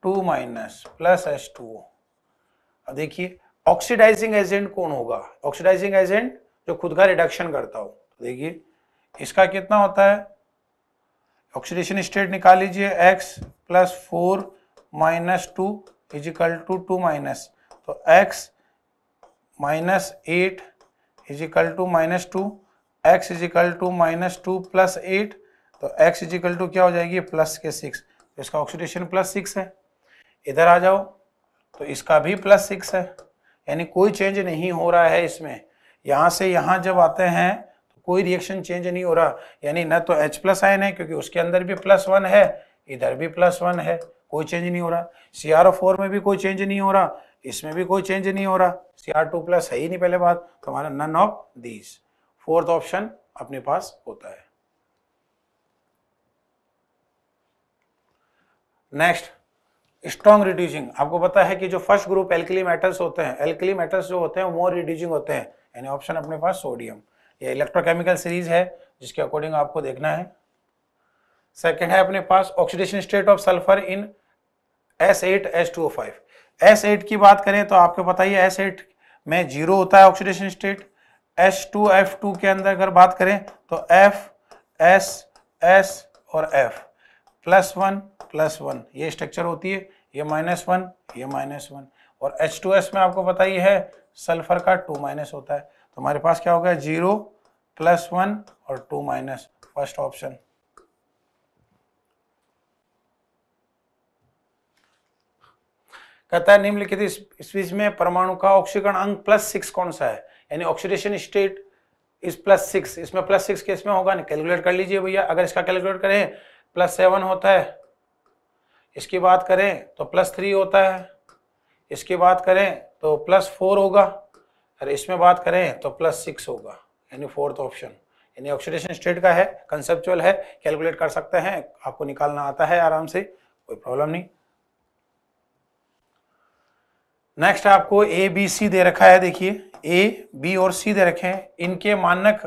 two minus plus H two O देखिए ऑक्सीडाइजिंग एजेंट कौन होगा ऑक्सीडाइजिंग एजेंट जो खुद का रिडक्शन करता हो तो देखिए इसका कितना होता है ऑक्सीडेशन स्टेट निकाल लीजिए X plus four minus two is equal to two minus तो X minus eight is equal to minus two X is equal to minus two plus eight तो एक्स इजिकल टू क्या हो जाएगी प्लस के सिक्स तो इसका ऑक्सीडेशन प्लस सिक्स है इधर आ जाओ तो इसका भी प्लस सिक्स है यानी कोई चेंज नहीं हो रहा है इसमें यहाँ से यहाँ जब आते हैं तो कोई रिएक्शन चेंज नहीं हो रहा यानी न तो H प्लस आयन है क्योंकि उसके अंदर भी प्लस वन है इधर भी प्लस वन है कोई चेंज नहीं हो रहा सी आर फोर में भी कोई चेंज नहीं हो रहा इसमें भी कोई चेंज नहीं हो रहा सी आर टू प्लस है ही नहीं पहले बात तो हमारा none of these fourth option अपने पास होता है नेक्स्ट स्ट्रॉन्ग रिड्यूसिंग आपको पता है कि जो फर्स्ट ग्रुप एल्कली मेटल्स होते हैं एल्कली मेटल्स जो होते हैं मोर रिड्यूसिंग होते हैं यानी ऑप्शन अपने पास सोडियम ये इलेक्ट्रोकेमिकल सीरीज है जिसके अकॉर्डिंग आपको देखना है सेकेंड है अपने पास oxidation state of sulphur in S eight S two five S eight की बात करें तो आपको पता ही एस एट में जीरो होता है oxidation state S two F two के अंदर अगर बात करें तो एफ एस एस और F plus one plus one ये स्ट्रक्चर होती है ये माइनस वन ये माइनस वन और एच टू एस में आपको पता ही है सल्फर का टू माइनस होता है तो हमारे पास क्या हो गया जीरो प्लस वन और टू माइनस फर्स्ट ऑप्शन कहता है निम्नलिखित स्पीच में परमाणु का ऑक्सीकरण अंक प्लस सिक्स कौन सा है यानी oxidation state is plus six इसमें प्लस सिक्स केस में होगा नहीं कैलकुलेट कर लीजिए भैया अगर इसका कैलकुलेट करें प्लस सेवन होता है इसकी बात करें तो प्लस थ्री होता है इसकी बात करें तो प्लस फोर होगा और इसमें बात करें तो प्लस सिक्स होगा यानी फोर्थ ऑप्शन यानी ऑक्सीडेशन स्टेट का है कंसेप्चुअल है कैलकुलेट कर सकते हैं आपको निकालना आता है आराम से कोई प्रॉब्लम नहीं नेक्स्ट आपको ए बी सी दे रखा है देखिए ए बी और सी दे रखे हैं इनके मानक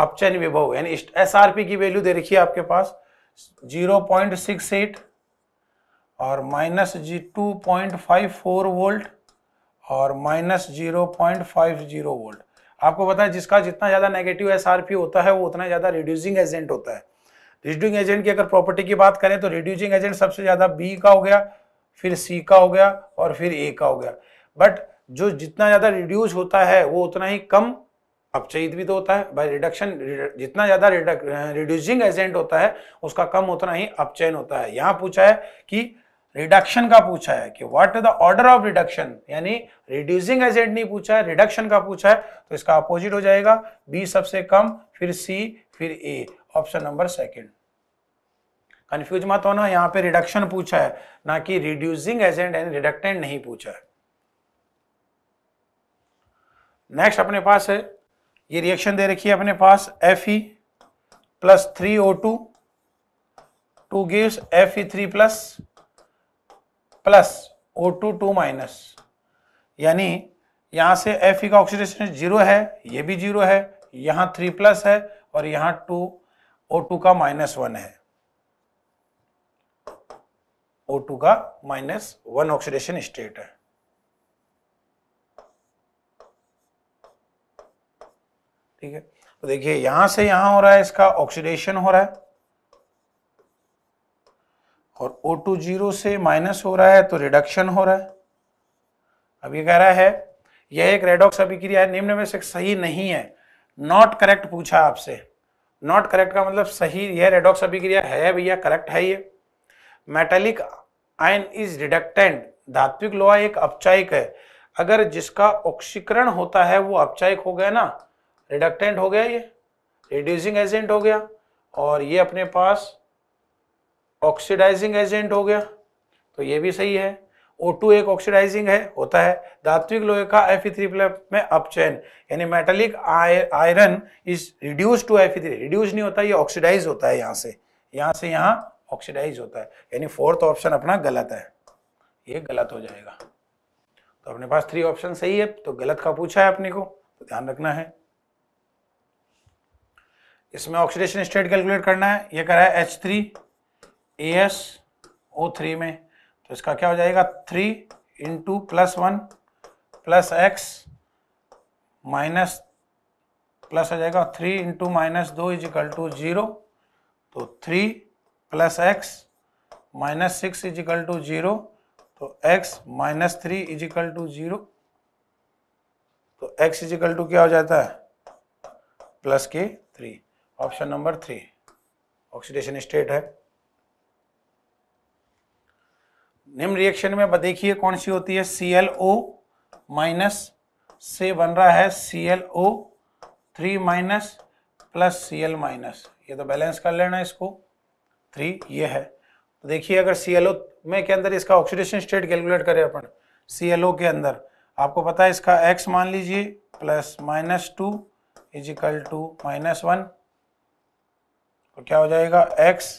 अपचयन विभव यानी एस आर पी की वैल्यू दे रखी है आपके पास जीरो पॉइंट सिक्स एट और माइनस जी two point five four volt और minus zero point five zero volt आपको पता है जिसका जितना ज़्यादा नेगेटिव एस आर पी होता है वो उतना ज़्यादा रिड्यूसिंग एजेंट होता है रिड्यूसिंग एजेंट की अगर प्रॉपर्टी की बात करें तो रिड्यूसिंग एजेंट सबसे ज़्यादा बी का हो गया फिर सी का हो गया और फिर ए का हो गया बट जो जितना ज़्यादा रिड्यूस होता है वो उतना ही कम अपचयित भी तो होता है बाय रिडक्शन जितना ज्यादा रिड्यूसिंग एजेंट होता है उसका कम उतना ही अपचयन होता है यहां पूछा है कि रिडक्शन का पूछा है कि what is the order of reduction यानी रिड्यूसिंग एजेंट नहीं पूछा है रिडक्शन का पूछा है तो इसका अपोजिट हो जाएगा बी सबसे कम फिर सी फिर A option number second confuse मत होना यहाँ पे रिडक्शन पूछा है ना कि रिड्यूसिंग एजेंट यानी रिडक्टेंट नहीं पूछा है नेक्स्ट अपने पास है ये रिएक्शन दे रखी है अपने पास F E plus three O two two gives F E three plus plus O two two minus यानी यहां से एफ ई का ऑक्सीडेशन जीरो है ये भी जीरो है यहां थ्री प्लस है और यहां टू ओ टू का माइनस वन है ओ टू का माइनस वन ऑक्सीडेशन स्टेट है ठीक है तो देखिए यहां से यहां हो रहा है इसका ऑक्सीडेशन हो रहा है और O2 टू जीरो से माइनस हो रहा है तो रिडक्शन हो रहा है अब ये कह रहा है यह एक रेडॉक्स अभिक्रिया है निम्न में से सही नहीं है नॉट करेक्ट पूछा आपसे नॉट करेक्ट का मतलब सही यह रेडॉक्स अभिक्रिया है भैया करेक्ट है ये मेटेलिक आयन इज रिडक्टेंट धात्विक लोहा एक अपचायक है अगर जिसका ऑक्सीकरण होता है वो अपचायक हो गया ना रिडक्टेंट हो गया ये रिड्यूसिंग एजेंट हो गया और ये अपने पास ऑक्सीडाइजिंग एजेंट हो गया तो ये भी सही है O2 एक ऑक्सीडाइजिंग है होता है धात्विक लोहे का Fe3 में अपचयन यानी metallic iron is reduce to Fe3 reduce नहीं होता ये ऑक्सीडाइज होता है यहाँ से यहाँ से यहाँ ऑक्सीडाइज होता है यानी फोर्थ ऑप्शन अपना गलत है ये गलत हो जाएगा तो अपने पास थ्री ऑप्शन सही है तो गलत का पूछा है अपने को तो ध्यान रखना है इसमें ऑक्सीडेशन स्टेट कैलकुलेट करना है ये करा है H three A S O three में तो इसका क्या हो जाएगा three into plus one plus X minus plus हो जाएगा थ्री इंटू माइनस दो इज इक्वल टू जीरो तो three plus X minus six is equal to zero तो X minus three is equal to zero तो X is equal to क्या हो जाता है प्लस के three option number three oxidation state है निम्न रिएक्शन में देखिए कौन सी होती है सी एल ओ माइनस से बन रहा है C L O three minus plus C L minus ये तो बैलेंस कर लेना इसको थ्री ये है तो देखिए अगर सी एल ओ में के अंदर इसका ऑक्सीडेशन स्टेट कैलकुलेट करें अपन सी एल ओ के अंदर आपको पता है इसका एक्स मान लीजिए plus minus two is equal to minus one तो क्या हो जाएगा x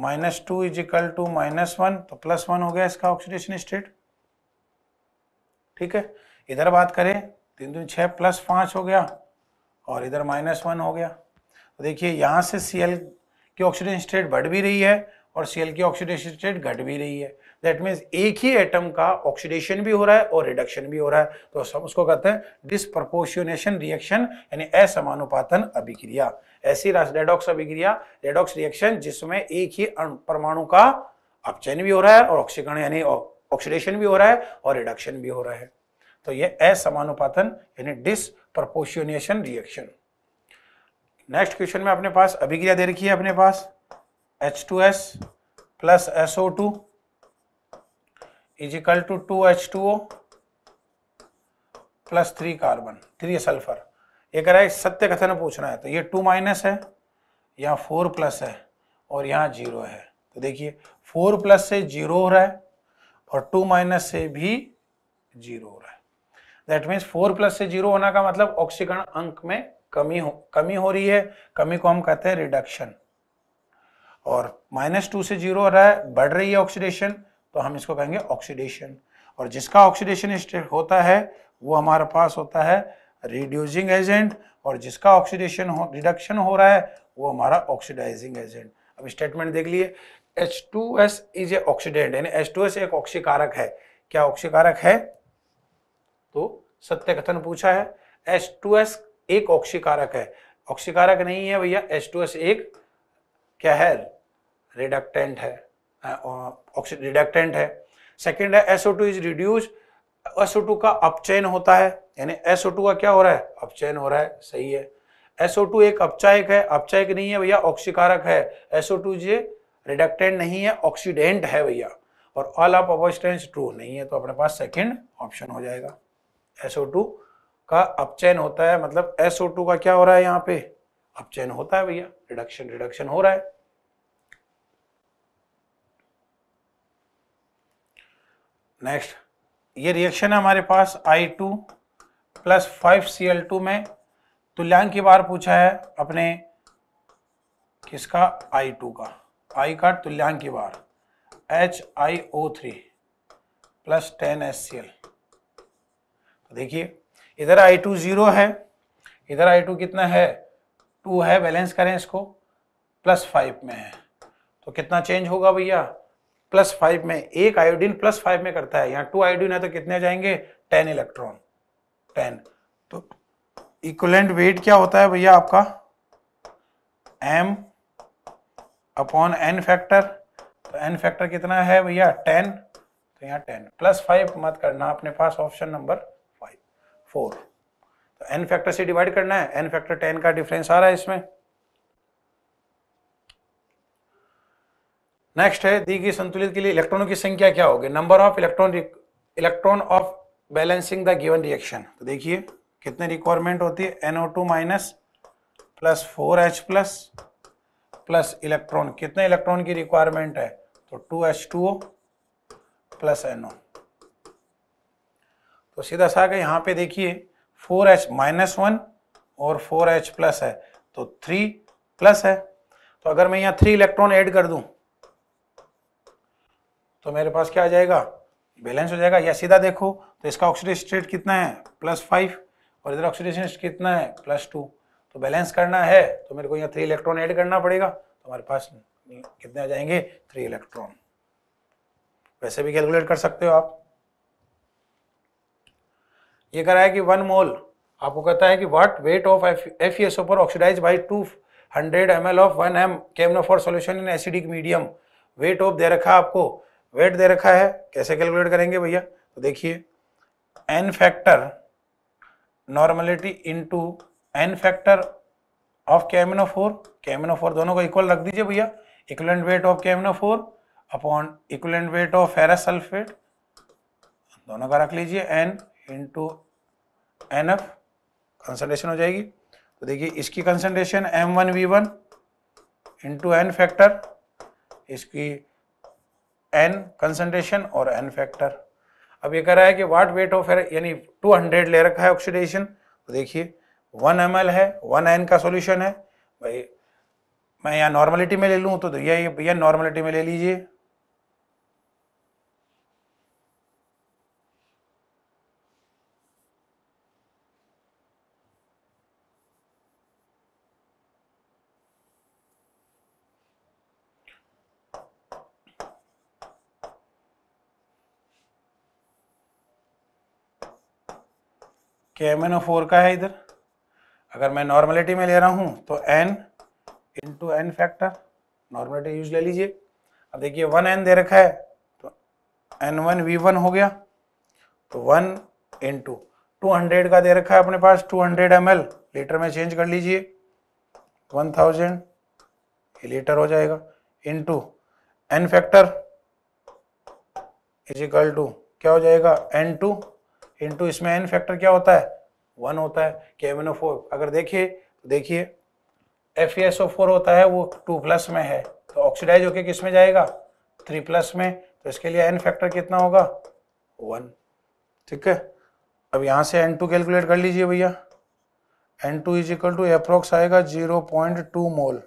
minus two is equal to minus one तो प्लस वन हो गया इसका ऑक्सीडेशन स्टेट ठीक है इधर बात करें तीन दिन छः प्लस पाँच हो गया और इधर माइनस वन हो गया तो देखिए यहाँ से सीएल की ऑक्सीडेशन स्टेट बढ़ भी रही है और सीएल की ऑक्सीडेशन स्टेट घट भी रही है दैट मीन्स एक ही एटम का ऑक्सीडेशन भी हो रहा है और रिडक्शन भी हो रहा है तो सब उसको कहते हैं डिस्प्रपोर्शनेशन रिएक्शन यानी असमानुपातन अभिक्रिया ऐसी रेडॉक्स अभिक्रिया रेडॉक्स रिएक्शन जिसमें एक ही परमाणु का अपचयन भी हो रहा है और ऑक्सीकरण यानी ऑक्सीडेशन भी हो रहा है और रिडक्शन भी हो रहा है तो ये असमानुपातन यानी डिसप्रपोर्शनेशन रिएक्शन नेक्स्ट क्वेश्चन में अपने पास अभिक्रिया दे रखी है अपने पास H two S plus S O two is equal to two H two O plus three carbon three sulphur ये कह रहा है सत्य कथन पूछना है तो ये टू माइनस है यहाँ फोर प्लस है और यहाँ जीरो है तो देखिए फोर प्लस से जीरो हो रहा है और टू माइनस से भी जीरो हो रहा है दैट मीन्स फोर प्लस से जीरो होना का मतलब ऑक्सीकरण अंक में कमी हो कमी हो रही है कमी को हम कहते हैं रिडक्शन और माइनस टू से जीरो हो रहा है बढ़ रही है ऑक्सीडेशन तो हम इसको कहेंगे ऑक्सीडेशन और जिसका ऑक्सीडेशन स्टेट होता है वो हमारे पास होता है रिड्यूसिंग एजेंट और जिसका ऑक्सीडेशन हो रिडक्शन हो रहा है वो हमारा ऑक्सीडाइजिंग एजेंट अब स्टेटमेंट देख लिए H two S is a oxidant यानी एच टू एस एक ऑक्सीकारक है क्या ऑक्सीकारक है तो सत्य कथन पूछा है एच टू एस एक ऑक्सीकारक है ऑक्सीकारक नहीं है भैया एच टू एस एक क्या है रिडक्टेंट है ऑक्सी रिडक्टेंट है सेकेंड है SO two is reduced SO two का अपचयन होता है यानी एसओ टू का क्या हो रहा है अपचयन हो रहा है सही है एसओ टू एक अपचायक है अपचायक नहीं है भैया ऑक्सीकारक है एसओ टू जे रिडक्टेंट नहीं है ऑक्सीडेंट है भैया और ऑल ऑफ अबोस्टेंस ट्रू नहीं है तो अपने पास सेकेंड ऑप्शन हो जाएगा एसओ टू का अपचयन होता है मतलब एसओ टू का क्या हो रहा है यहाँ पे अपचयन होता है भैया रिडक्शन रिडक्शन हो रहा है नेक्स्ट ये रिएक्शन है हमारे पास I two plus five C L two में तुल्यांक की बार पूछा है अपने किसका आई टू का आई का तुल्यांक की बार H I O three plus ten S C L देखिए इधर आई टू जीरो है इधर आई टू कितना है टू है बैलेंस करें इसको प्लस फाइव में है तो कितना चेंज होगा भैया प्लस फाइव में एक आयोडीन प्लस फाइव में करता है यहाँ टू आयोडीन है तो कितने जाएंगे टेन इलेक्ट्रॉन टेन तो इक्वलेंट वेट क्या होता है भैया आपका एम अपॉन एन फैक्टर तो एन फैक्टर कितना है भैया टेन तो यहाँ टेन प्लस फाइव मत करना अपने पास ऑप्शन नंबर फाइव फोर तो एन फैक्टर से डिवाइड करना है एन फैक्टर टेन का डिफरेंस आ रहा है इसमें नेक्स्ट है दी गई संतुलित के लिए इलेक्ट्रॉनों की संख्या क्या होगी number of electron electron of balancing the given reaction तो देखिए कितने रिक्वायरमेंट होती है NO two minus plus four H plus plus electron कितने इलेक्ट्रॉन की रिक्वायरमेंट है तो two H two O plus NO तो सीधा सा के यहाँ पे देखिए फोर एच माइनस वन और फोर एच प्लस है तो थ्री प्लस है तो अगर मैं यहाँ थ्री इलेक्ट्रॉन ऐड कर दूँ तो मेरे पास क्या आ जाएगा बैलेंस हो जाएगा या सीधा देखो तो इसका ऑक्सीडेशन स्टेट कितना है प्लस फाइव और इधर ऑक्सीडेशन स्टेट कितना है प्लस टू तो बैलेंस करना है तो मेरे को यहाँ थ्री इलेक्ट्रॉन ऐड करना पड़ेगा तो हमारे पास कितने आ जाएंगे थ्री इलेक्ट्रॉन वैसे भी कैलकुलेट कर सकते हो आप ये कह रहा है कि वन मोल आपको कहता है कि what weight of F S O four oxidise by two hundred M L of one M केमनोफॉर solution in acidic medium weight of दे रखा आपको वेट दे रखा है कैसे कैलकुलेट करेंगे भैया तो देखिए N factor normality into N factor of कैमिनो फोर कैमिनो फोर दोनों को इक्वल रख दीजिए भैया इक्वलेंट वेट ऑफ कैमिनो four upon equivalent weight of ferrous sulphate दोनों का रख लीजिए N into N F concentration हो जाएगी तो देखिए इसकी concentration M one V one into N factor इसकी एन कंसनट्रेशन और एन फैक्टर अब ये कह रहा है कि वाट वेट ऑफ यानी 200 ले रखा है ऑक्सीडेशन तो देखिए 1 एम है 1 एन का सॉल्यूशन है भाई मैं यहाँ नॉर्मलिटी में ले लूँ तो ये ये नॉर्मलिटी में ले लीजिए के एम एन ओ फोर का है इधर अगर मैं नॉर्मलिटी में ले रहा हूँ तो N into N factor normality use ले लीजिए अब देखिए वन एन दे रखा है तो एन वन वी वन हो गया तो one into two hundred का दे रखा है अपने पास two hundred M L litre में चेंज कर लीजिए वन थाउजेंड ये लीटर हो जाएगा इन to N factor is equal to क्या हो जाएगा एन टू इंटू इसमें एन फैक्टर क्या होता है वन होता है केमिनो फोर अगर देखिए तो देखिए एफ एस ओ फोर होता है वो टू प्लस में है तो ऑक्सीडाइज होके किस में जाएगा थ्री प्लस में तो इसके लिए एन फैक्टर कितना होगा वन ठीक है अब यहाँ से एन टू कैलकुलेट कर लीजिए भैया N two is equal to approx आएगा जीरो पॉइंट टू मोल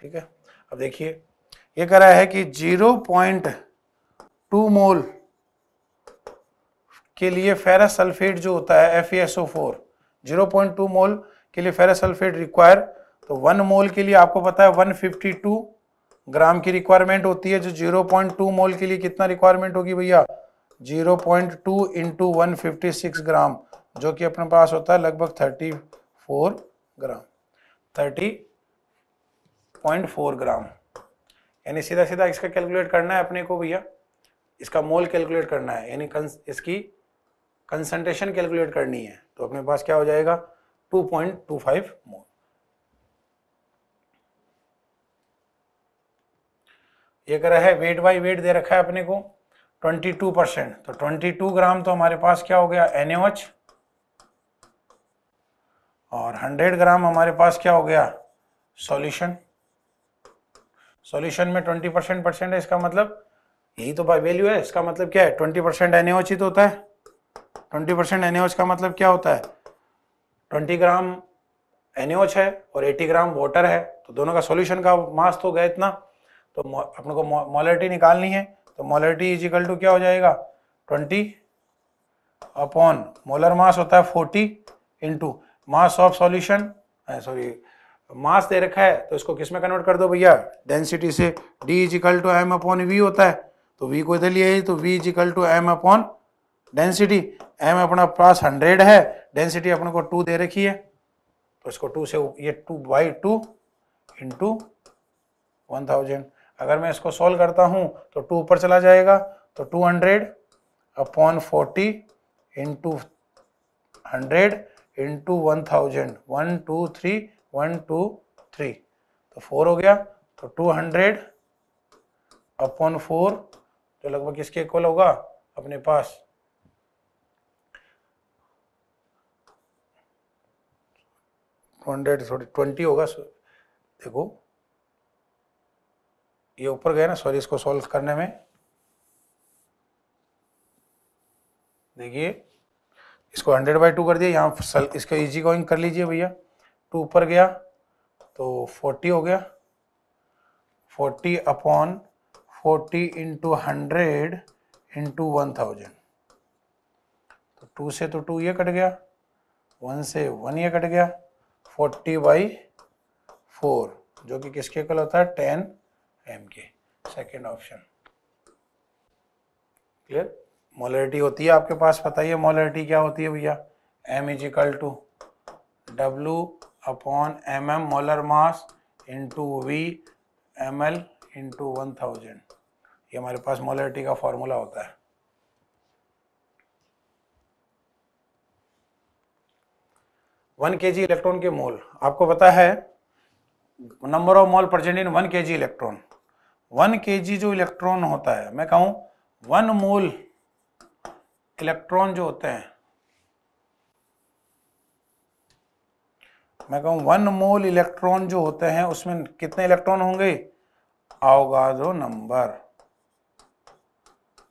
ठीक है अब देखिए ये कह रहा है कि जीरो पॉइंट टू मोल के लिए फेरस सल्फेट जो होता है F S O four zero point two mole के लिए फेरस सल्फेट रिक्वायर तो वन मोल के लिए आपको पता है वन फिफ्टी टू ग्राम की रिक्वायरमेंट होती है जो जीरो पॉइंट टू मोल के लिए कितना रिक्वायरमेंट होगी भैया zero point two into one fifty six gram जो कि अपने पास होता है लगभग thirty four gram thirty point four gram यानी सीधा सीधा इसका कैलकुलेट करना है अपने को भैया इसका मोल कैलकुलेट करना है यानी इसकी कंसंट्रेशन कैलकुलेट करनी है तो अपने पास क्या हो जाएगा 2.25 मोल ये करा है वेट बाई वेट दे रखा है अपने को 22 परसेंट तो 22 ग्राम तो हमारे पास क्या हो गया एन और 100 ग्राम हमारे पास क्या हो गया सॉल्यूशन सॉल्यूशन में 20 परसेंट परसेंट है इसका मतलब यही तो वैल्यू है इसका मतलब क्या है 20 परसेंट एन ही तो होता है ट्वेंटी परसेंट एनएच का मतलब क्या होता है ट्वेंटी ग्राम एनएच है और एटी ग्राम वाटर है तो दोनों का सॉल्यूशन का मास तो गया इतना तो अपने को मोलरिटी निकालनी है तो मोलरिटी इज इक्वल टू क्या हो जाएगा ट्वेंटी अपॉन मोलर मास होता है forty into mass of solution sorry mass दे रखा है तो इसको किस में कन्वर्ट कर दो भैया डेंसिटी से D is equal to M upon V होता है तो वी को इधर लिया तो V is equal to M upon density M अपना पास हंड्रेड है डेंसिटी अपने को टू दे रखी है तो इसको टू से ये two by two into one thousand अगर मैं इसको सोल्व करता हूँ तो टू ऊपर चला जाएगा तो two hundred upon forty into hundred into one thousand one two three one two three तो फोर हो गया तो टू हंड्रेड अपॉन फोर तो लगभग किसके इक्वल होगा अपने पास हंड्रेड सॉरी ट्वेंटी होगा देखो ये ऊपर गया ना सॉरी इसको सॉल्व करने में देखिए इसको हंड्रेड बाई टू कर दिया यहाँ इसको इजी गोइंग कर लीजिए भैया टू ऊपर गया तो फोर्टी हो गया forty upon forty into hundred into one thousand तो टू से तो टू ये कट गया वन से वन ये कट गया फोर्टी बाई फोर जो कि किसके कल होता है टेन एम के सेकेंड ऑप्शन क्लियर मोलरिटी होती है आपके पास पता ही है मोलरिटी क्या होती है भैया M is equal to W upon M M molar mass into V M L into one thousand ये हमारे पास मोलरिटी का फॉर्मूला होता है वन के जी इलेक्ट्रॉन के मोल आपको पता है number of mole present in one K G electron one K जी जो इलेक्ट्रॉन होता है मैं कहूँ वन मोल इलेक्ट्रॉन जो होते हैं मैं कहूँ वन मोल इलेक्ट्रॉन जो होते हैं उसमें कितने इलेक्ट्रॉन होंगे आओगा जो number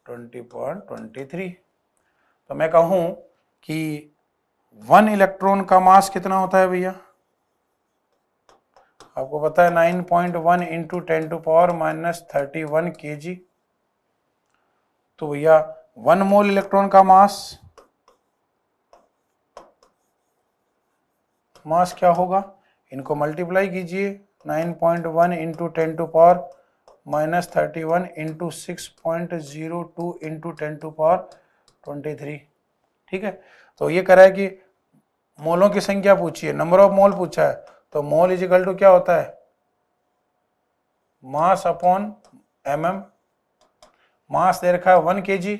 twenty twenty point three तो मैं कहूँ कि वन इलेक्ट्रॉन का मास कितना होता है भैया आपको पता है nine point one into ten to power minus thirty one K G तो भैया वन मोल इलेक्ट्रॉन का मास मास क्या होगा इनको मल्टीप्लाई कीजिए nine point one into ten to power minus thirty one into six point zero two into ten to power twenty three ठीक है तो ये करा है कि मोलों की संख्या पूछी है नंबर ऑफ मोल पूछा है तो मोल इजिकल टू क्या होता है mass upon M mm, M mass दे रखा है वन के जी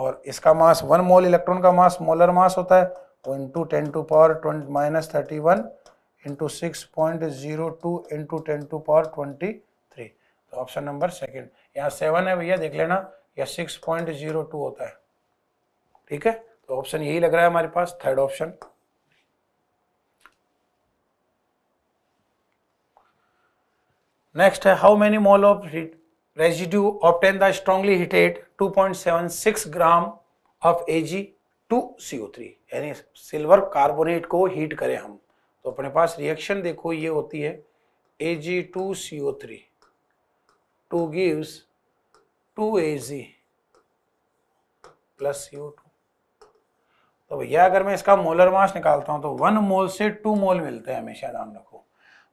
और इसका मास वन मोल इलेक्ट्रॉन का मास मोलर मास होता है तो into ten to power twenty minus thirty one into six point zero two into ten to power twenty three तो ऑप्शन नंबर सेकेंड यहाँ सेवन है भैया देख लेना यह सिक्स पॉइंट जीरो टू होता है ठीक है तो ऑप्शन यही लग रहा है हमारे पास थर्ड ऑप्शन नेक्स्ट है how many mole of residue obtain the strongly heated 2.76 gram of A G two C silver carbonate को हीट करें हम तो अपने पास रिएक्शन देखो ये होती है A G two C O three two gives two A G plus C O two तो भैया अगर मैं इसका मोलर मास निकालता हूँ तो वन मोल से टू मोल मिलते हैं हमेशा ध्यान रखो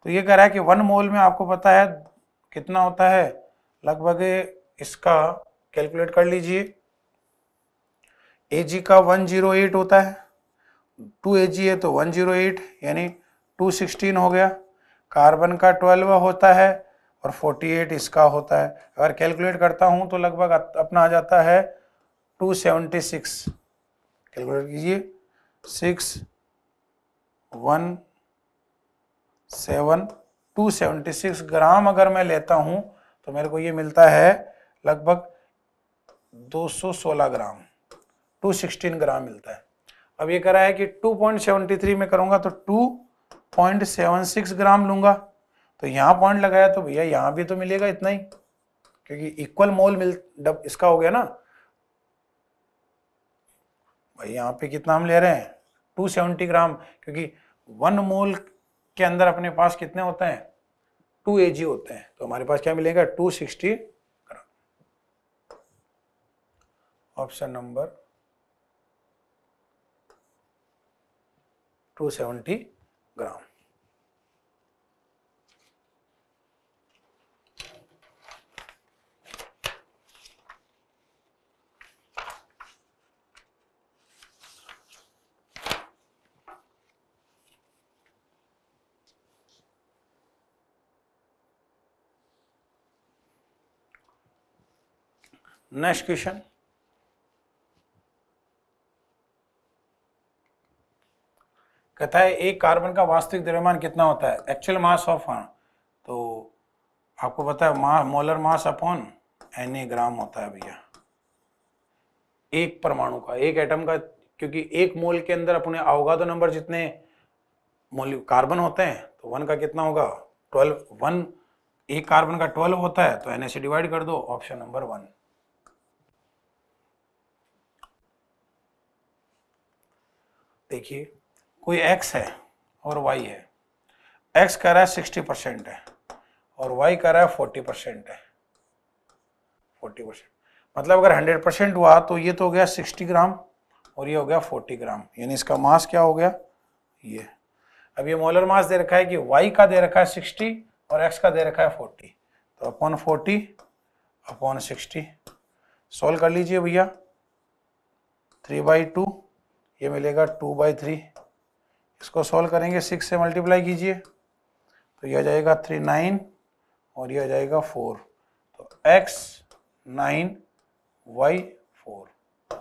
तो ये कह रहा है कि वन मोल में आपको पता है कितना होता है लगभग इसका कैलकुलेट कर लीजिए ए जी का वन जीरो एट होता है टू ए जी है तो वन जीरो एट यानी टू सिक्सटीन हो गया कार्बन का ट्वेल्व होता है और फोर्टी एट इसका होता है अगर कैलकुलेट करता हूँ तो लगभग अपना आ जाता है टू सेवेंटी सिक्स कैलकुलेट कीजिए six one seven two seventy six gram अगर मैं लेता हूँ तो मेरे को ये मिलता है लगभग दो सौ सोलह ग्राम टू सिक्सटीन ग्राम मिलता है अब ये करा है कि टू पॉइंट सेवेंटी थ्री में करूँगा तो two point seven six gram लूँगा तो यहाँ पॉइंट लगाया तो भैया यहाँ भी तो मिलेगा इतना ही क्योंकि इक्वल मोल मिल डब इसका हो गया ना भाई यहाँ पे कितना हम ले रहे हैं टू सेवेंटी ग्राम क्योंकि वन मोल के अंदर अपने पास कितने होते हैं टू ए होते हैं तो हमारे पास क्या मिलेगा two sixty gram option number two seventy gram next question कहता है एक कार्बन का वास्तविक द्रव्यमान कितना होता है एक्चुअल मास ऑफ तो आपको पता है mass molar mass upon N A gram होता है भैया एक परमाणु का एक एटम का क्योंकि एक मोल के अंदर अपने तो नंबर जितने मोल कार्बन होते हैं तो वन का कितना होगा ट्वेल्व वन एक कार्बन का ट्वेल्व होता है तो एन ए से डिवाइड कर दो ऑप्शन नंबर वन देखिए कोई एक्स है और वाई है एक्स कह रहा है सिक्सटी परसेंट है और वाई कह रहा है फोर्टी परसेंट है फोर्टी परसेंट मतलब अगर हंड्रेड परसेंट हुआ तो ये तो हो गया सिक्सटी ग्राम और ये हो गया फोर्टी ग्राम यानी इसका मास क्या हो गया ये अब ये मोलर मास दे रखा है कि वाई का दे रखा है सिक्सटी और एक्स का दे रखा है फोर्टी तो upon forty upon sixty solve कर लीजिए भैया थ्री बाई टू ये मिलेगा टू बाई थ्री इसको सॉल्व करेंगे सिक्स से मल्टीप्लाई कीजिए तो यह आ जाएगा थ्री नाइन और यह आ जाएगा फोर तो X nine Y four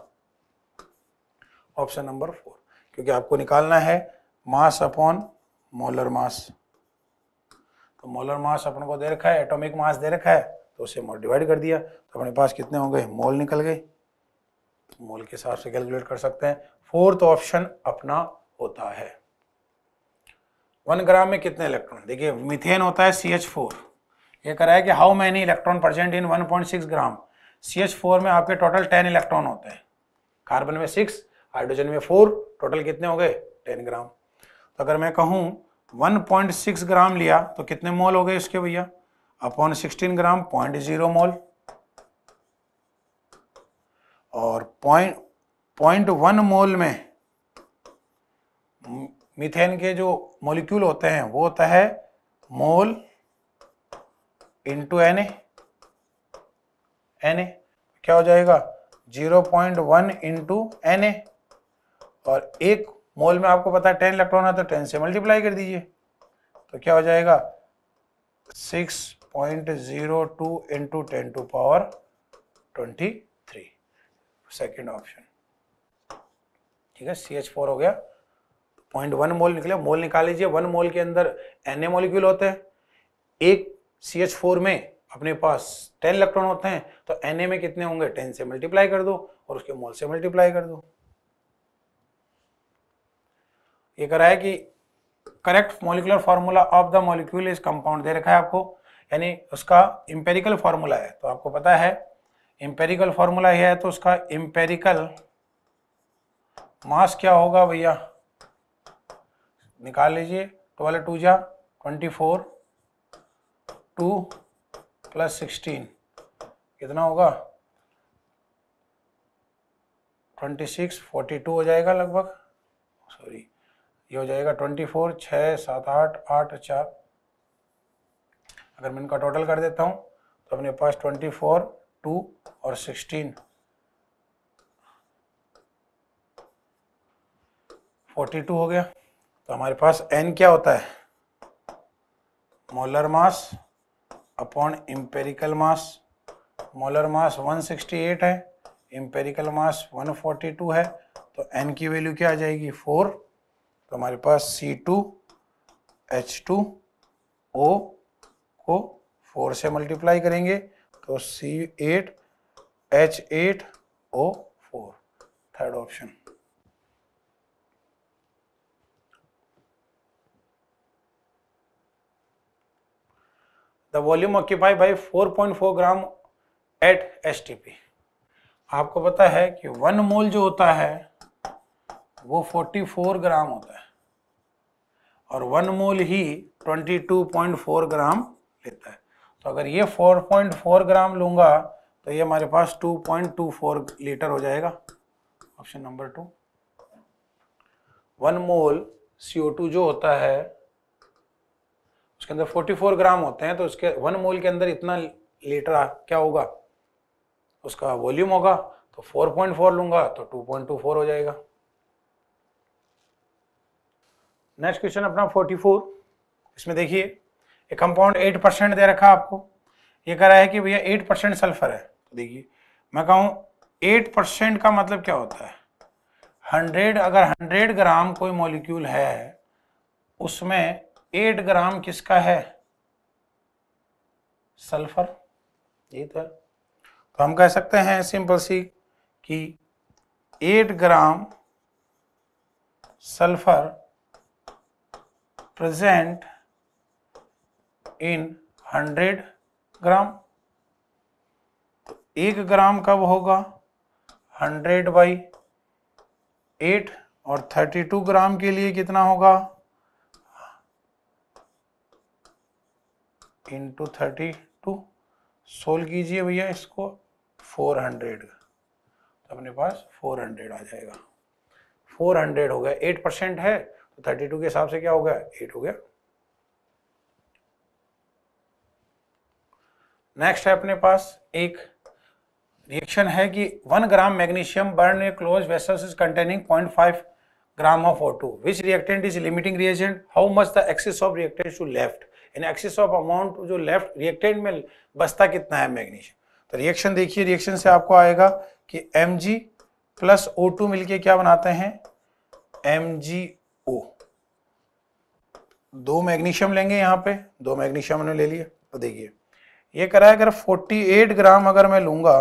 option number four क्योंकि आपको निकालना है मास अपॉन मोलर मास तो मोलर मास अपन को दे रखा है एटॉमिक मास दे रखा है तो उसे डिवाइड कर दिया तो अपने पास कितने हो गए मोल निकल गए मोल के हिसाब से कैलकुलेट कर सकते हैं फोर्थ ऑप्शन अपना होता है वन ग्राम में कितने इलेक्ट्रॉन देखिए मिथेन होता है सी एच फोर यह कराया कि how many electron percent in one point six gram C H four में आपके टोटल टेन इलेक्ट्रॉन होते हैं कार्बन में सिक्स हाइड्रोजन में फोर टोटल कितने हो गए टेन ग्राम तो अगर मैं कहूँ वन पॉइंट सिक्स ग्राम लिया तो कितने मोल हो गए इसके भैया upon sixteen gram point zero mole और पॉइंट पॉइंट वन मोल में मीथेन के जो मॉलिक्यूल होते हैं वो होता है मोल इंटू एन एन क्या हो जाएगा zero point one into N और एक मोल में आपको पता है टेन इलेक्ट्रॉन है तो टेन से मल्टीप्लाई कर दीजिए तो क्या हो जाएगा six point zero two into ten to power twenty second option ठीक है सी एच फोर हो गया पॉइंट वन मोल निकले मोल निकाल लीजिए वन मोल के अंदर एन ए मोलिक्यूल होते हैं एक सी एच फोर में अपने पास टेन इलेक्ट्रॉन होते हैं तो एन ए में कितने होंगे टेन से मल्टीप्लाई कर दो और उसके मोल से मल्टीप्लाई कर दो ये करा है कि correct molecular formula of the molecule is compound दे रखा है आपको यानी उसका इंपेरिकल फार्मूला है तो आपको पता है एम्पेरिकल फार्मूला है तो उसका एम्पेरिकल मास क्या होगा भैया निकाल लीजिए ट्वेल्व टू जा twenty four two plus sixteen कितना होगा ट्वेंटी सिक्स फोर्टी टू हो जाएगा लगभग सॉरी ये हो जाएगा ट्वेंटी फोर छः सात आठ आठ चार अगर मैं इनका टोटल कर देता हूँ तो अपने पास ट्वेंटी फोर टू और सिक्सटीन फोर्टी टू हो गया तो हमारे पास एन क्या होता है molar mass upon empirical mass molar mass 168 है इम्पेरिकल मास 142 है तो एन की वैल्यू क्या आ जाएगी फोर तो हमारे पास C two H two O को फोर से मल्टीप्लाई करेंगे तो C eight H eight O four third option the by four point 4.4 gram at S आपको पता है कि वन मोल जो होता है वो 44 ग्राम होता है और वन मोल ही 22.4 ग्राम लेता है तो अगर ये 4.4 ग्राम लूंगा तो ये हमारे पास 2.24 लीटर हो जाएगा option number two one mole CO2 जो होता है उसके अंदर 44 ग्राम होते हैं तो उसके वन मोल के अंदर इतना लीटर क्या होगा उसका वॉल्यूम होगा तो 4.4 लूंगा तो 2.24 हो जाएगा नेक्स्ट क्वेश्चन अपना 44 इसमें देखिए ये कंपाउंड एट परसेंट दे रखा आपको ये कह रहा है कि भैया एट परसेंट सल्फर है देखिए मैं कहूँ एट परसेंट का मतलब क्या होता है हंड्रेड अगर हंड्रेड ग्राम कोई मॉलिक्यूल है उसमें एट ग्राम किसका है सल्फर ये तो है तो हम कह सकते हैं सिंपल सी कि eight gram sulphur present in hundred gram तो एक ग्राम कब होगा हंड्रेड बाई एट और थर्टी टू ग्राम के लिए कितना होगा इंटू थर्टी टू सोल्व कीजिए भैया इसको फोर हंड्रेड तो अपने पास फोर हंड्रेड आ जाएगा फोर हंड्रेड हो गया एट परसेंट है तो टू के हिसाब से क्या हो गया एट हो गया नेक्स्ट है अपने पास एक रिएक्शन है कि one gram magnesium burn a close vessels is containing point five of O two which reactant is limiting reagent how much the excess of reactant to left in excess of amount जो left reactant में बसता कितना है magnesium तो reaction देखिए reaction से आपको आएगा कि M G plus O two मिलकर क्या बनाते हैं एम जी ओ दो मैग्नीशियम लेंगे यहाँ पे दो मैग्नीशियम हमने ले लिया तो देखिए ये करा है अगर 48 ग्राम अगर मैं लूंगा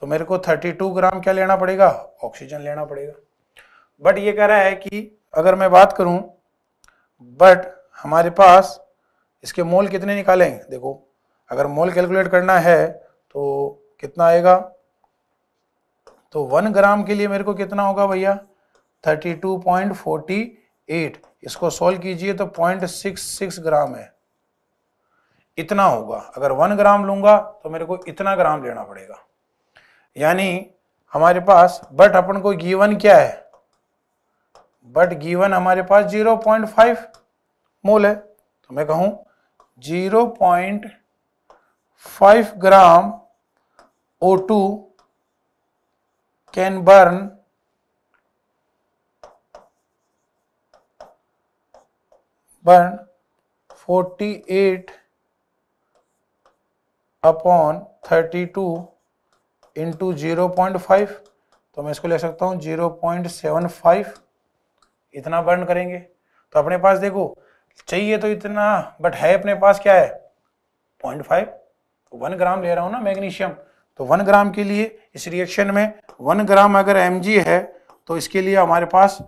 तो मेरे को 32 ग्राम क्या लेना पड़ेगा ऑक्सीजन लेना पड़ेगा बट ये कह रहा है कि अगर मैं बात करूं बट हमारे पास इसके मोल कितने निकालेंगे देखो अगर मोल कैलकुलेट करना है तो कितना आएगा तो वन ग्राम के लिए मेरे को कितना होगा भैया 32.48 इसको सोल्व कीजिए तो 0.66 ग्राम है इतना होगा अगर वन ग्राम लूंगा तो मेरे को इतना ग्राम लेना पड़ेगा यानी हमारे पास बट अपन को गीवन क्या है बट गीवन हमारे पास 0.5 मोल है तो मैं पॉइंट 0.5 ग्राम O2 can burn burn eight upon thirty two into zero point five तो मैं इसको ले सकता हूँ जीरो पॉइंट सेवन फाइव इतना बर्न करेंगे तो अपने पास देखो चाहिए तो इतना बट है अपने पास क्या है पॉइंट फाइव तो वन ग्राम ले रहा हूँ ना मैग्नीशियम तो वन ग्राम के लिए इस रिएक्शन में वन ग्राम अगर एम है तो इसके लिए हमारे पास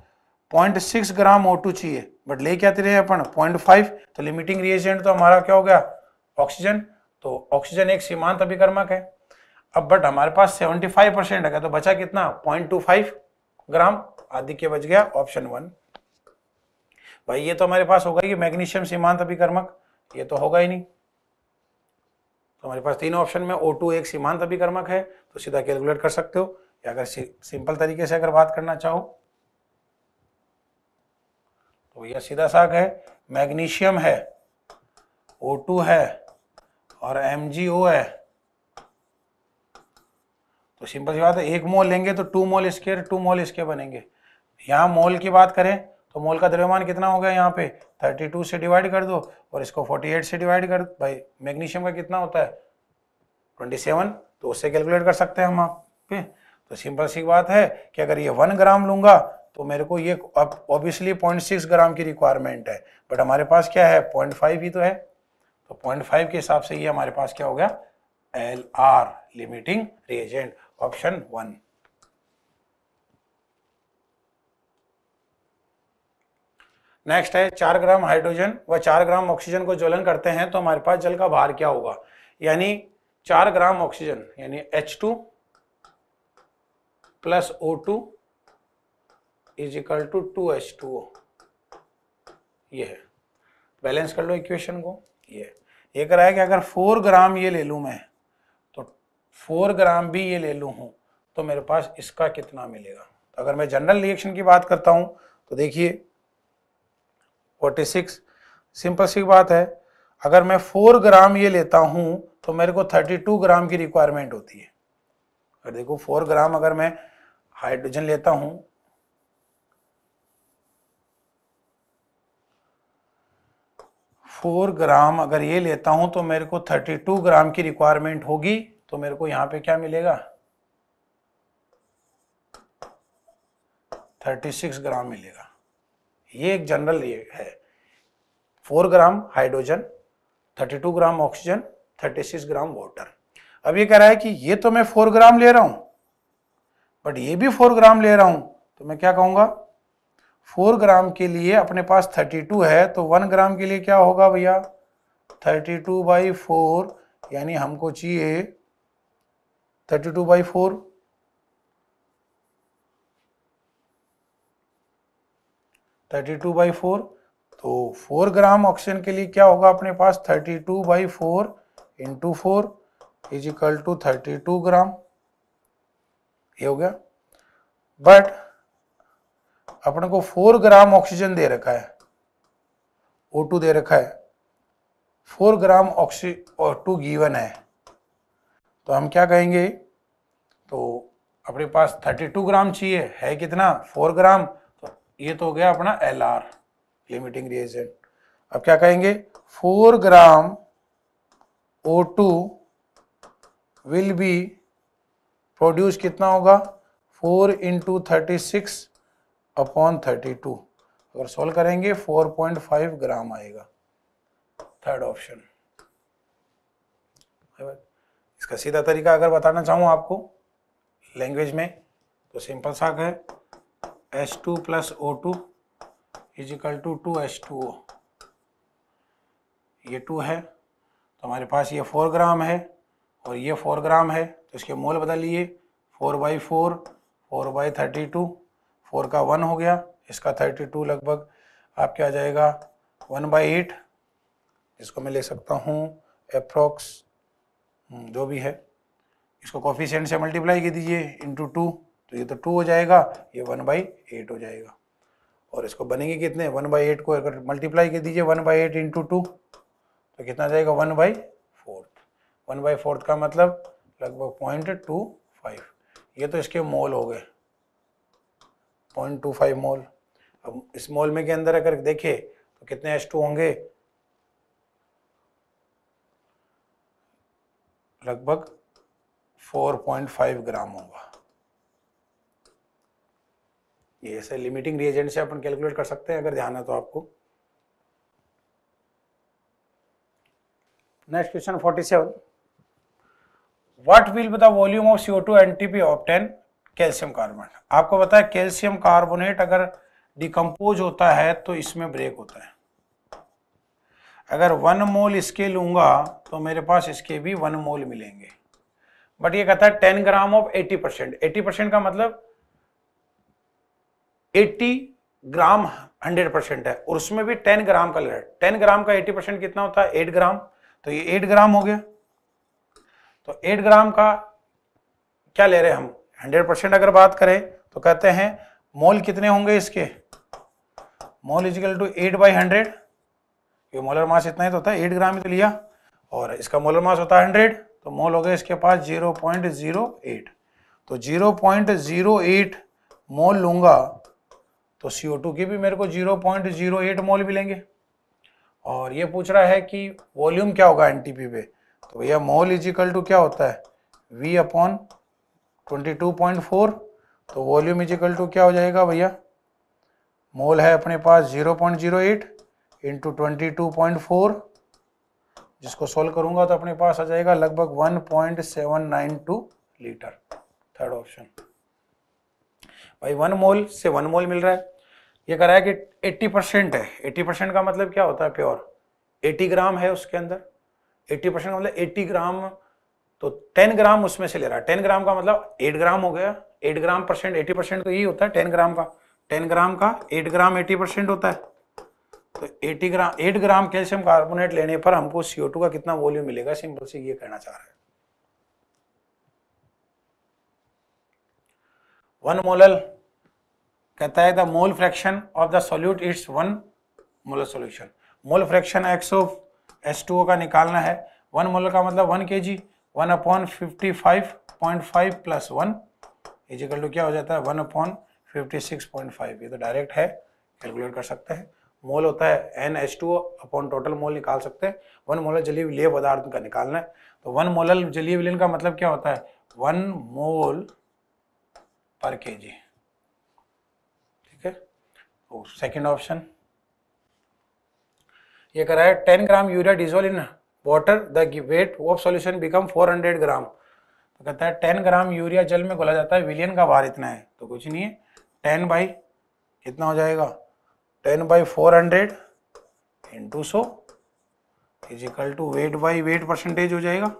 point six gram O two चाहिए बट ले क्या रहे अपन पॉइंट फाइव तो लिमिटिंग रिएजेंट तो हमारा क्या हो गया ऑक्सीजन तो ऑक्सीजन एक सीमांत अभिकर्मक है अब बट हमारे पास 75 परसेंट है तो बचा कितना 0.25 ग्राम आदि के बच गया ऑप्शन वन भाई ये तो हमारे पास होगा ही मैग्नीशियम सीमांत अभिकर्मक ये तो होगा ही नहीं तो हमारे पास तीन ऑप्शन में O2 एक सीमांत अभिकर्मक है तो सीधा कैलकुलेट कर सकते हो या अगर सिंपल तरीके से अगर बात करना चाहो तो यह सीधा साग है मैग्नीशियम है O2 है और एम जी ओ है तो सिंपल सी बात है एक मोल लेंगे तो two mole square two mole square बनेंगे यहाँ मोल की बात करें तो मोल का द्रव्यमान कितना हो गया यहाँ पे 32 से डिवाइड कर दो और इसको 48 से डिवाइड कर भाई मैग्नीशियम का कितना होता है 27 तो उससे कैलकुलेट कर सकते हैं हम आप पे तो सिंपल सी बात है कि अगर ये वन ग्राम लूंगा तो मेरे को ये ऑब्वियसली पॉइंट सिक्स ग्राम की रिक्वायरमेंट है बट हमारे पास क्या है पॉइंट फाइव ही तो है तो पॉइंट फाइव के हिसाब से ये हमारे पास क्या हो गया L R limiting reagent option one next है चार ग्राम हाइड्रोजन व चार ग्राम ऑक्सीजन को ज्वलन करते हैं तो हमारे पास जल का भार क्या होगा यानी चार ग्राम ऑक्सीजन यानी H two plus O two is equal to two H two O ये है बैलेंस कर लो इक्वेशन को ये है ये कह रहा है कि अगर फोर ग्राम ये ले लूँ मैं तो फोर ग्राम भी ये ले लूँ हूँ तो मेरे पास इसका कितना मिलेगा तो अगर मैं जनरल रिएक्शन की बात करता हूँ तो देखिए फोर्टी सिक्स सिंपल सी बात है अगर मैं फोर ग्राम ये लेता हूँ तो मेरे को थर्टी टू ग्राम की रिक्वायरमेंट होती है अगर देखो फोर ग्राम अगर मैं हाइड्रोजन लेता हूँ फोर ग्राम अगर ये लेता हूं तो मेरे को थर्टी टू ग्राम की रिक्वायरमेंट होगी तो मेरे को यहां पे क्या मिलेगा थर्टी सिक्स ग्राम मिलेगा ये एक जनरल ये है four gram hydrogen thirty two gram oxygen thirty six gram water अब ये कह रहा है कि ये तो मैं फोर ग्राम ले रहा हूँ बट ये भी फोर ग्राम ले रहा हूँ तो मैं क्या कहूँगा फोर ग्राम के लिए अपने पास थर्टी टू है तो वन ग्राम के लिए क्या होगा भैया थर्टी टू बाई फोर यानी हमको चाहिए thirty two by four thirty two by four तो फोर ग्राम ऑक्सीजन के लिए क्या होगा अपने पास thirty two by four into four is equal to thirty two gram ये हो गया बट अपने को फोर ग्राम ऑक्सीजन दे रखा है ओ टू दे रखा है फोर ग्राम ऑक्सी और टू गिवन है तो हम क्या कहेंगे तो अपने पास थर्टी टू ग्राम चाहिए है कितना फोर ग्राम तो ये तो हो गया अपना एल आर लिमिटिंग रिएजेंट अब क्या कहेंगे four gram O two will be produce कितना होगा four into thirty six upon thirty two अगर सॉल्व करेंगे फोर पॉइंट फाइव ग्राम आएगा थर्ड ऑप्शन इसका सीधा तरीका अगर बताना चाहूँ आपको लैंग्वेज में तो सिंपल सा है S two plus O two is equal to two S two O ये टू है तो हमारे पास ये फोर ग्राम है और ये फोर ग्राम है तो इसके मोल बदलिए four by four four by thirty two four का वन हो गया इसका थर्टी टू लगभग आपके आ जाएगा वन बाई एट इसको मैं ले सकता हूँ अप्रोक्स हम्म, जो भी है इसको कॉफिशेंट से मल्टीप्लाई कर दीजिए इंटू टू तो ये तो टू हो जाएगा ये वन बाई एट हो जाएगा और इसको बनेंगे कितने वन बाई एट को अगर मल्टीप्लाई कर दीजिए one by eight into two तो कितना आ जाएगा one by fourth one by fourth का मतलब लगभग पॉइंट टू फाइव ये तो इसके मोल हो गए पॉइंट टू फाइव मोल अब इस मोल में के अंदर अगर देखे तो कितने एस टू होंगे लगभग 4.5 ग्राम होगा ये ऐसे लिमिटिंग रिएजेंट से अपन कैलकुलेट कर सकते हैं अगर ध्यान है तो आपको next question 47 what will be the volume of CO2 NTP obtain calcium carbonate आपको पता है कैल्शियम कार्बोनेट अगर डिकम्पोज होता है तो इसमें ब्रेक होता है अगर वन मोल इसके लूंगा तो मेरे पास इसके भी वन मोल मिलेंगे बट ये कहता है ten gram of eighty percent eighty percent का मतलब एट्टी ग्राम हंड्रेड परसेंट है और उसमें भी टेन ग्राम का लेट टेन ग्राम का एटी परसेंट कितना होता है एट ग्राम तो ये एट ग्राम हो गया तो एट ग्राम का क्या ले रहे हैं हम हंड्रेड परसेंट अगर बात करें तो कहते हैं मोल कितने होंगे इसके mole is equal to eight by hundred क्योंकि मोलर मास इतना ही तो होता है एट ग्राम ही तो लिया और इसका मोलर मास होता है हंड्रेड तो मोल हो गया इसके पास जीरो पॉइंट जीरो एट तो zero point zero eight mole लूँगा तो सी ओ टू की भी मेरे को zero point zero eight mole मिलेंगे और ये पूछ रहा है कि वॉल्यूम क्या होगा एन टी पी पे तो भैया मोल इजिकल टू क्या होता है वी अपॉन 22.4 तो वॉल्यूम इजिकल टू क्या हो जाएगा भैया मोल है अपने पास 0.08 point zero eight into twenty two point four जिसको सोल्व करूंगा तो अपने पास आ जाएगा लगभग 1.792 लीटर थर्ड ऑप्शन भाई वन मोल से वन मोल मिल रहा है ये कह रहा है कि 80 परसेंट है 80 परसेंट का मतलब क्या होता है प्योर 80 ग्राम है उसके अंदर 80 परसेंट का मतलब 80 ग्राम तो 10 ग्राम उसमें से ले रहा है 10 ग्राम का मतलब 8 ग्राम हो गया 8 ग्राम परसेंट 80 परसेंट तो यही होता है 10 ग्राम का 10 ग्राम का 8 ग्राम 80 परसेंट होता है तो 80 ग्राम 8 ग्राम कैल्शियम कार्बोनेट लेने पर हमको CO2 का कितना वॉल्यूम मिलेगा सिंपल से ये कहना चाह रहा है वन मोलल कहता है the mole fraction of the solute it's one molar solution mole fraction X of S two O का निकालना है वन मोलर का मतलब one K G one upon fifty five point five plus one is equal to क्या हो जाता है one upon fifty six point five ये तो डायरेक्ट है कैलकुलेट कर सकते हैं मोल होता है N H two upon total mole निकाल सकते हैं वन मोल जलीय विलय पदार्थ का निकालना है तो वन मोल जलीय विलयन का मतलब क्या होता है वन मोल पर के जी ठीक है सेकेंड तो ऑप्शन ये कराया ten gram urea dissolve in water the weight of solution become 400 gram तो कहता है 10 ग्राम यूरिया जल में घोला जाता है विलियन का भार इतना है तो कुछ नहीं है 10 बाई कितना हो जाएगा 10 by 400 hundred into so is equal to weight by weight percentage हो जाएगा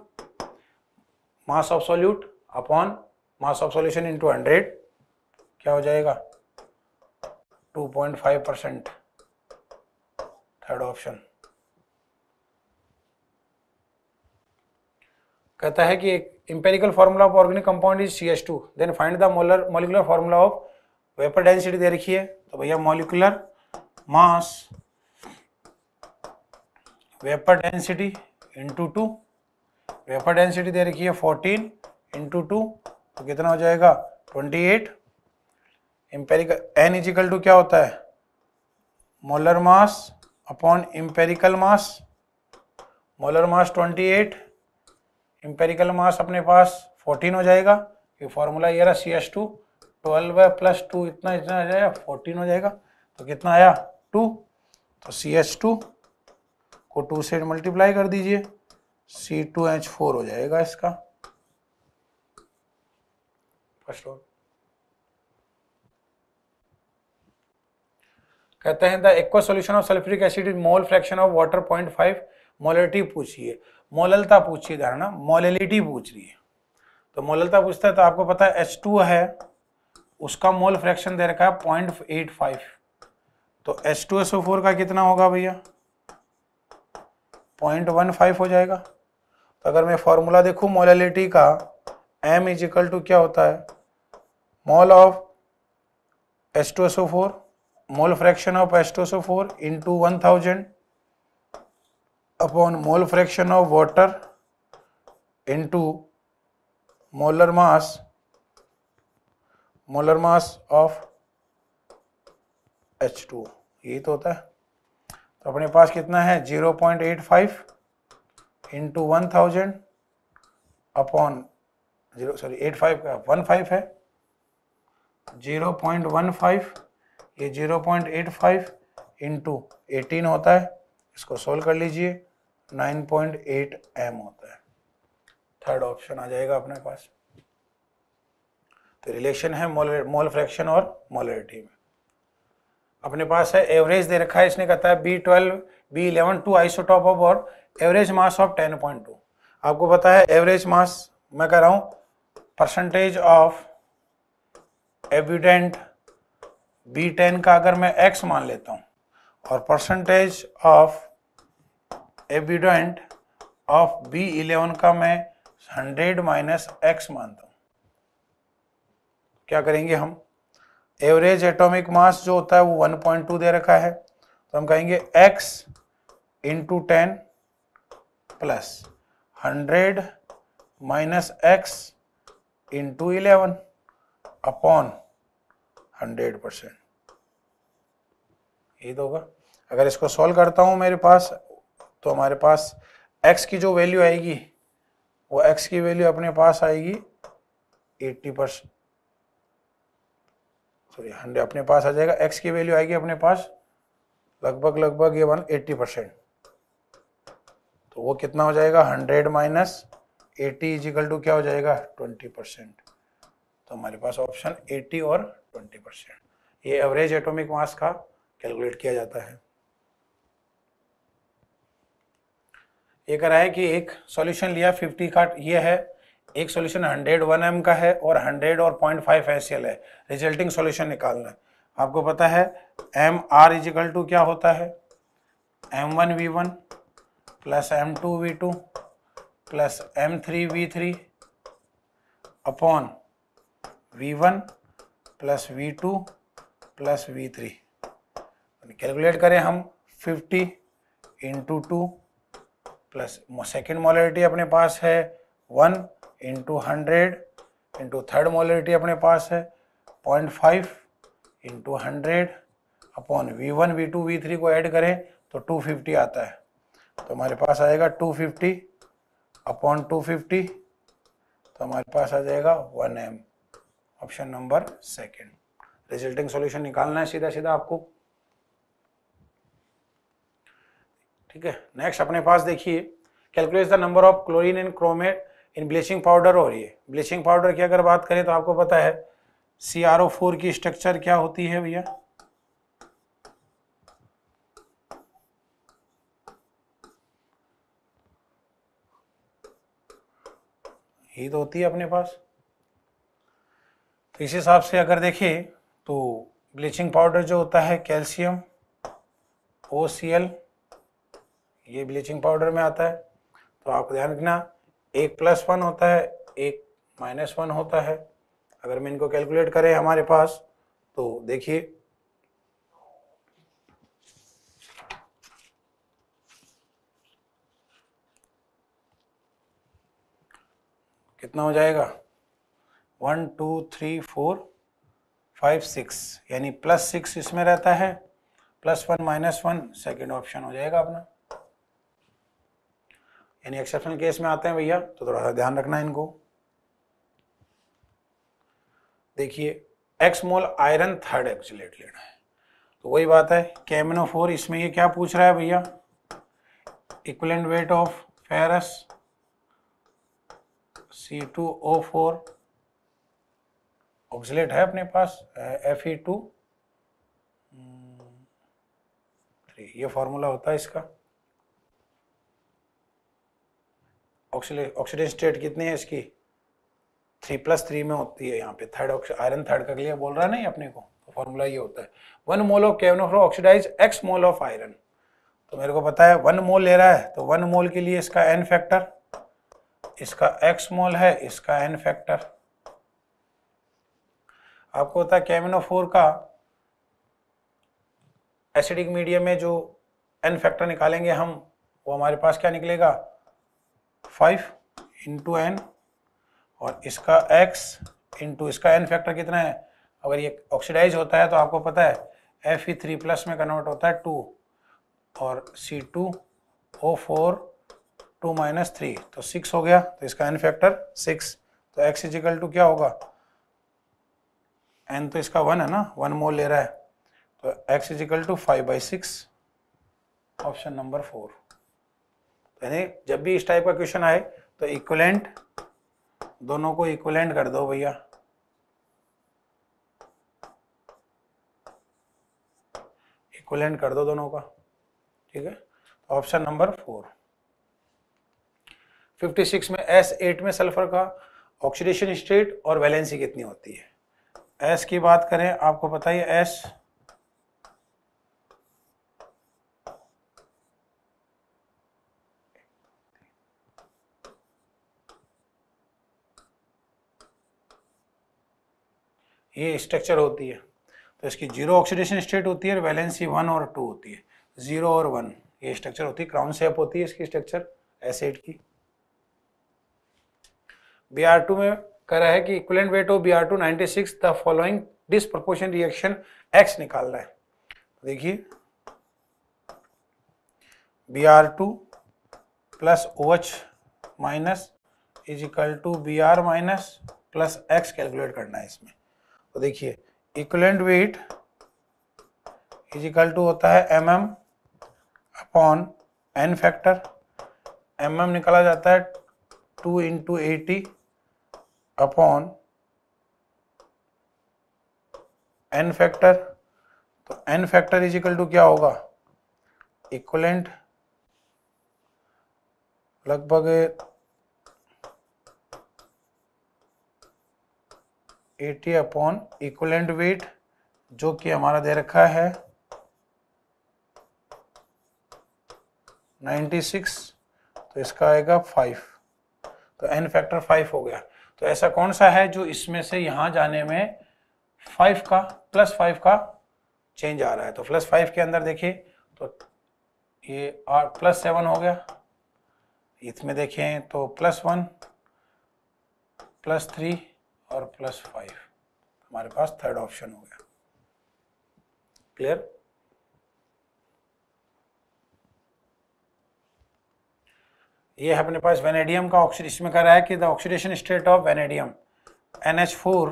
mass of solute upon mass of solution into hundred क्या हो जाएगा 2.5 परसेंट थर्ड ऑप्शन कहता है कि empirical formula of organic compound is C S two then find the molar molecular formula of vapour density दे रखी है तो भैया molecular mass vapour density into two vapour density दे रखी है फोर्टीन इंटू टू तो कितना हो जाएगा twenty eight empirical N is equal to क्या होता है molar mass upon empirical mass molar mass twenty eight empirical mass अपने पास 14 हो जाएगा ये फॉर्मूला ये रहा C S two twelve plus two इतना इतना आ जाएगा 14 हो जाएगा तो कितना आया 2 तो सी एच टू को 2 से मल्टीप्लाई कर दीजिए सी टू एच फोर हो जाएगा इसका फर्स्ट और कहते हैं the aqua solution of sulphuric acid is mole fraction of water point five molality पूछिए मोललता पूछिए ना मोलिटी पूछ रही है तो मोललता पूछता है तो आपको पता है एच टू है उसका मोल फ्रैक्शन दे रखा है पॉइंट एट फाइव तो H two S O four का कितना होगा भैया पॉइंट वन फाइव हो जाएगा तो अगर मैं फॉर्मूला देखूँ मोलिटी का एम इज इक्वल टू क्या होता है mole of H two S O four mole fraction of H two S O four into one thousand upon mole fraction of water into molar mass molar mass of H two यही तो होता है तो अपने पास कितना है zero point eight five into one thousand upon zero sorry eight five का वन फाइव है जीरो पॉइंट वन फाइव ये zero point eight five into eighteen होता है इसको सोल्व कर लीजिए 9.8 एम होता है थर्ड ऑप्शन आ जाएगा अपने पास तो रिलेशन है मोल फ्रैक्शन और मोलरिटी में अपने पास है एवरेज दे रखा है इसने कहता है B twelve B eleven two isotope of और average mass of ten point two आपको पता है एवरेज मास मैं कह रहा हूँ percentage of evident B ten का अगर मैं एक्स मान लेता हूँ और percentage of evident of B eleven का मैं हंड्रेड माइनस एक्स मानता हूँ क्या करेंगे हम एवरेज एटॉमिक मास जो होता है वो 1.2 दे रखा है तो हम कहेंगे x into ten plus hundred minus X into eleven upon hundred percent ये तो होगा अगर इसको सॉल्व करता हूँ मेरे पास तो हमारे पास एक्स की जो वैल्यू आएगी वो एक्स की वैल्यू अपने पास आएगी एट्टी परसेंट सॉरी हंड्रेड अपने पास आ जाएगा एक्स की वैल्यू आएगी अपने पास लगभग लगभग ये वन एट्टी परसेंट तो वो कितना हो जाएगा hundred minus eighty equal to क्या हो जाएगा ट्वेंटी परसेंट तो हमारे पास ऑप्शन एटी और ट्वेंटी परसेंट ये एवरेज एटोमिक मास का कैलकुलेट किया जाता है ये कह रहा है कि एक सॉल्यूशन लिया 50 का ये है एक सॉल्यूशन 100 वन एम का है और 100 और 0.5 फाइव है रिजल्टिंग सॉल्यूशन निकालना है आपको पता है एम आर इजिकल टू क्या होता है M one V one plus M two V two plus M three V three upon V one plus V two plus V three calculate करें हम 50 into two plus second molarity अपने पास है one into hundred into third molarity अपने पास है point five into hundred upon V one V two V three को add करें तो टू फिफ्टी आता है तो हमारे पास आएगा two fifty upon two fifty तो हमारे पास आ जाएगा one M option number second resulting solution निकालना है सीधा सीधा आपको ठीक है नेक्स्ट अपने पास देखिए calculate the number of chlorine and chromate in bleaching powder और ये ब्लीचिंग पाउडर की अगर बात करें तो आपको पता है सी आर ओ फोर की स्ट्रक्चर क्या होती है भैया ही तो होती है अपने पास तो इस हिसाब से अगर देखें तो ब्लीचिंग पाउडर जो होता है कैल्शियम ओ सी एल ये ब्लीचिंग पाउडर में आता है तो आपको ध्यान रखना एक प्लस वन होता है एक माइनस वन होता है अगर मैं इनको कैलकुलेट करें हमारे पास तो देखिए कितना हो जाएगा one two three four five six यानी प्लस सिक्स इसमें रहता है plus one minus one second option हो जाएगा अपना यानी एक्सेप्शन केस में आते हैं भैया तो थोड़ा सा ध्यान रखना इनको देखिए X mole iron third oxalate लेना है तो वही बात है कैमिनो फोर इसमें ये क्या पूछ रहा है भैया equivalent weight of ferrous C two O four oxalate है अपने पास एफ ई टू थ्री ये फॉर्मूला होता है इसका ऑक्सीडेशन स्टेट कितनी है इसकी थ्री प्लस थ्री में होती है यहाँ पे थर्ड आयरन थर्ड का क्लियर बोल रहा है ना अपने को तो फॉर्मूला ये होता है वन मोल ऑफ कैवनोफ्रो oxidize X mole of iron तो मेरे को पता है वन मोल ले रहा है तो वन मोल के लिए इसका एन फैक्टर इसका एक्स मोल है इसका एन फैक्टर आपको पता है कैमिनोफोर का एसिडिक मीडियम में जो एन फैक्टर निकालेंगे हम वो हमारे पास क्या निकलेगा फाइव इंटू एन और इसका एक्स इंटू इसका एन फैक्टर कितना है अगर ये ऑक्सीडाइज होता है तो आपको पता है एफ ई थ्री प्लस में कन्वर्ट होता है टू और C two O four two minus three तो सिक्स हो गया तो इसका एन फैक्टर सिक्स तो एक्स इजिकल टू क्या होगा एन तो इसका वन है ना वन मोल ले रहा है तो X is equal to five by six option number four यानी जब भी इस टाइप का क्वेश्चन आए तो इक्वलेंट दोनों को इक्वलेंट कर दो भैया इक्वलेंट कर दो दोनों का ठीक है ऑप्शन नंबर फोर 56 में S8 में सल्फर का ऑक्सीडेशन स्टेट और वैलेंसी कितनी होती है S की बात करें आपको पता ही S ये स्ट्रक्चर होती है तो इसकी जीरो ऑक्सीडेशन स्टेट होती है वैलेंसी वन और टू होती है जीरो और वन ये स्ट्रक्चर होती है क्राउन सेप होती है इसकी स्ट्रक्चर एसिड की बी आर टू में कह रहा है कि equivalent weight of B R two ninety six the following disproportion reaction X निकाल रहा है देखिए B R two plus O H minus is equal to B R minus plus X calculate करना है इसमें तो देखिए इक्वलेंट वेट इजिकल टू होता है M M upon N factor M M निकाला जाता है two into eighty upon N factor तो एन फैक्टर इजिकल टू क्या होगा इक्वलेंट लगभग एटी अपॉन इक्वलेंट वेट जो कि हमारा दे रखा है 96 तो इसका आएगा 5 तो एन फैक्टर 5 हो गया तो ऐसा कौन सा है जो इसमें से यहाँ जाने में 5 का प्लस 5 का चेंज आ रहा है तो प्लस 5 के अंदर देखिए तो ये आर प्लस सेवन हो गया इसमें देखें तो प्लस वन प्लस थ्री और प्लस फाइव हमारे पास थर्ड ऑप्शन हो गया क्लियर ये अपने पास वेनेडियम का ऑक्सीड इसमें कर रहा है कि the oxidation state of vanadium N H four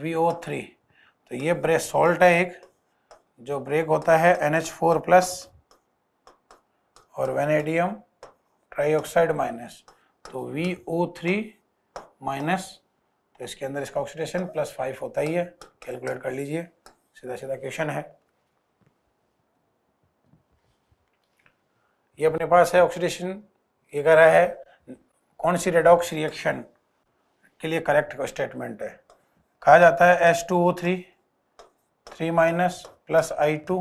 V O three तो ये ब्रेक सॉल्ट है एक जो ब्रेक होता है एन एच फोर प्लस और वेनेडियम ट्राईऑक्साइड माइनस तो वी ओ थ्री माइनस तो इसके अंदर इसका ऑक्सीडेशन प्लस फाइव होता ही है कैलकुलेट कर लीजिए सीधा सीधा क्वेश्चन है ये अपने पास है ऑक्सीडेशन ये कह रहा है कौन सी रेडॉक्स रिएक्शन के लिए करेक्ट स्टेटमेंट है कहा जाता है S two O three three minus plus I two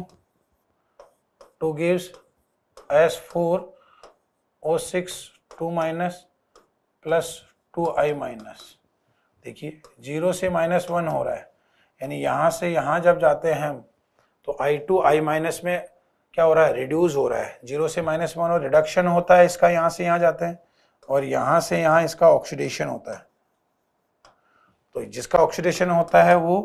two gives S four O six two minus plus two I minus देखिए जीरो से माइनस वन हो रहा है यानी यहाँ से यहाँ जब जाते हैं हम तो आई टू आई माइनस में क्या हो रहा है रिड्यूस हो रहा है जीरो से माइनस वन और रिडक्शन होता है इसका यहाँ से यहाँ जाते हैं और यहाँ से यहाँ इसका ऑक्सीडेशन होता है तो जिसका ऑक्सीडेशन होता है वो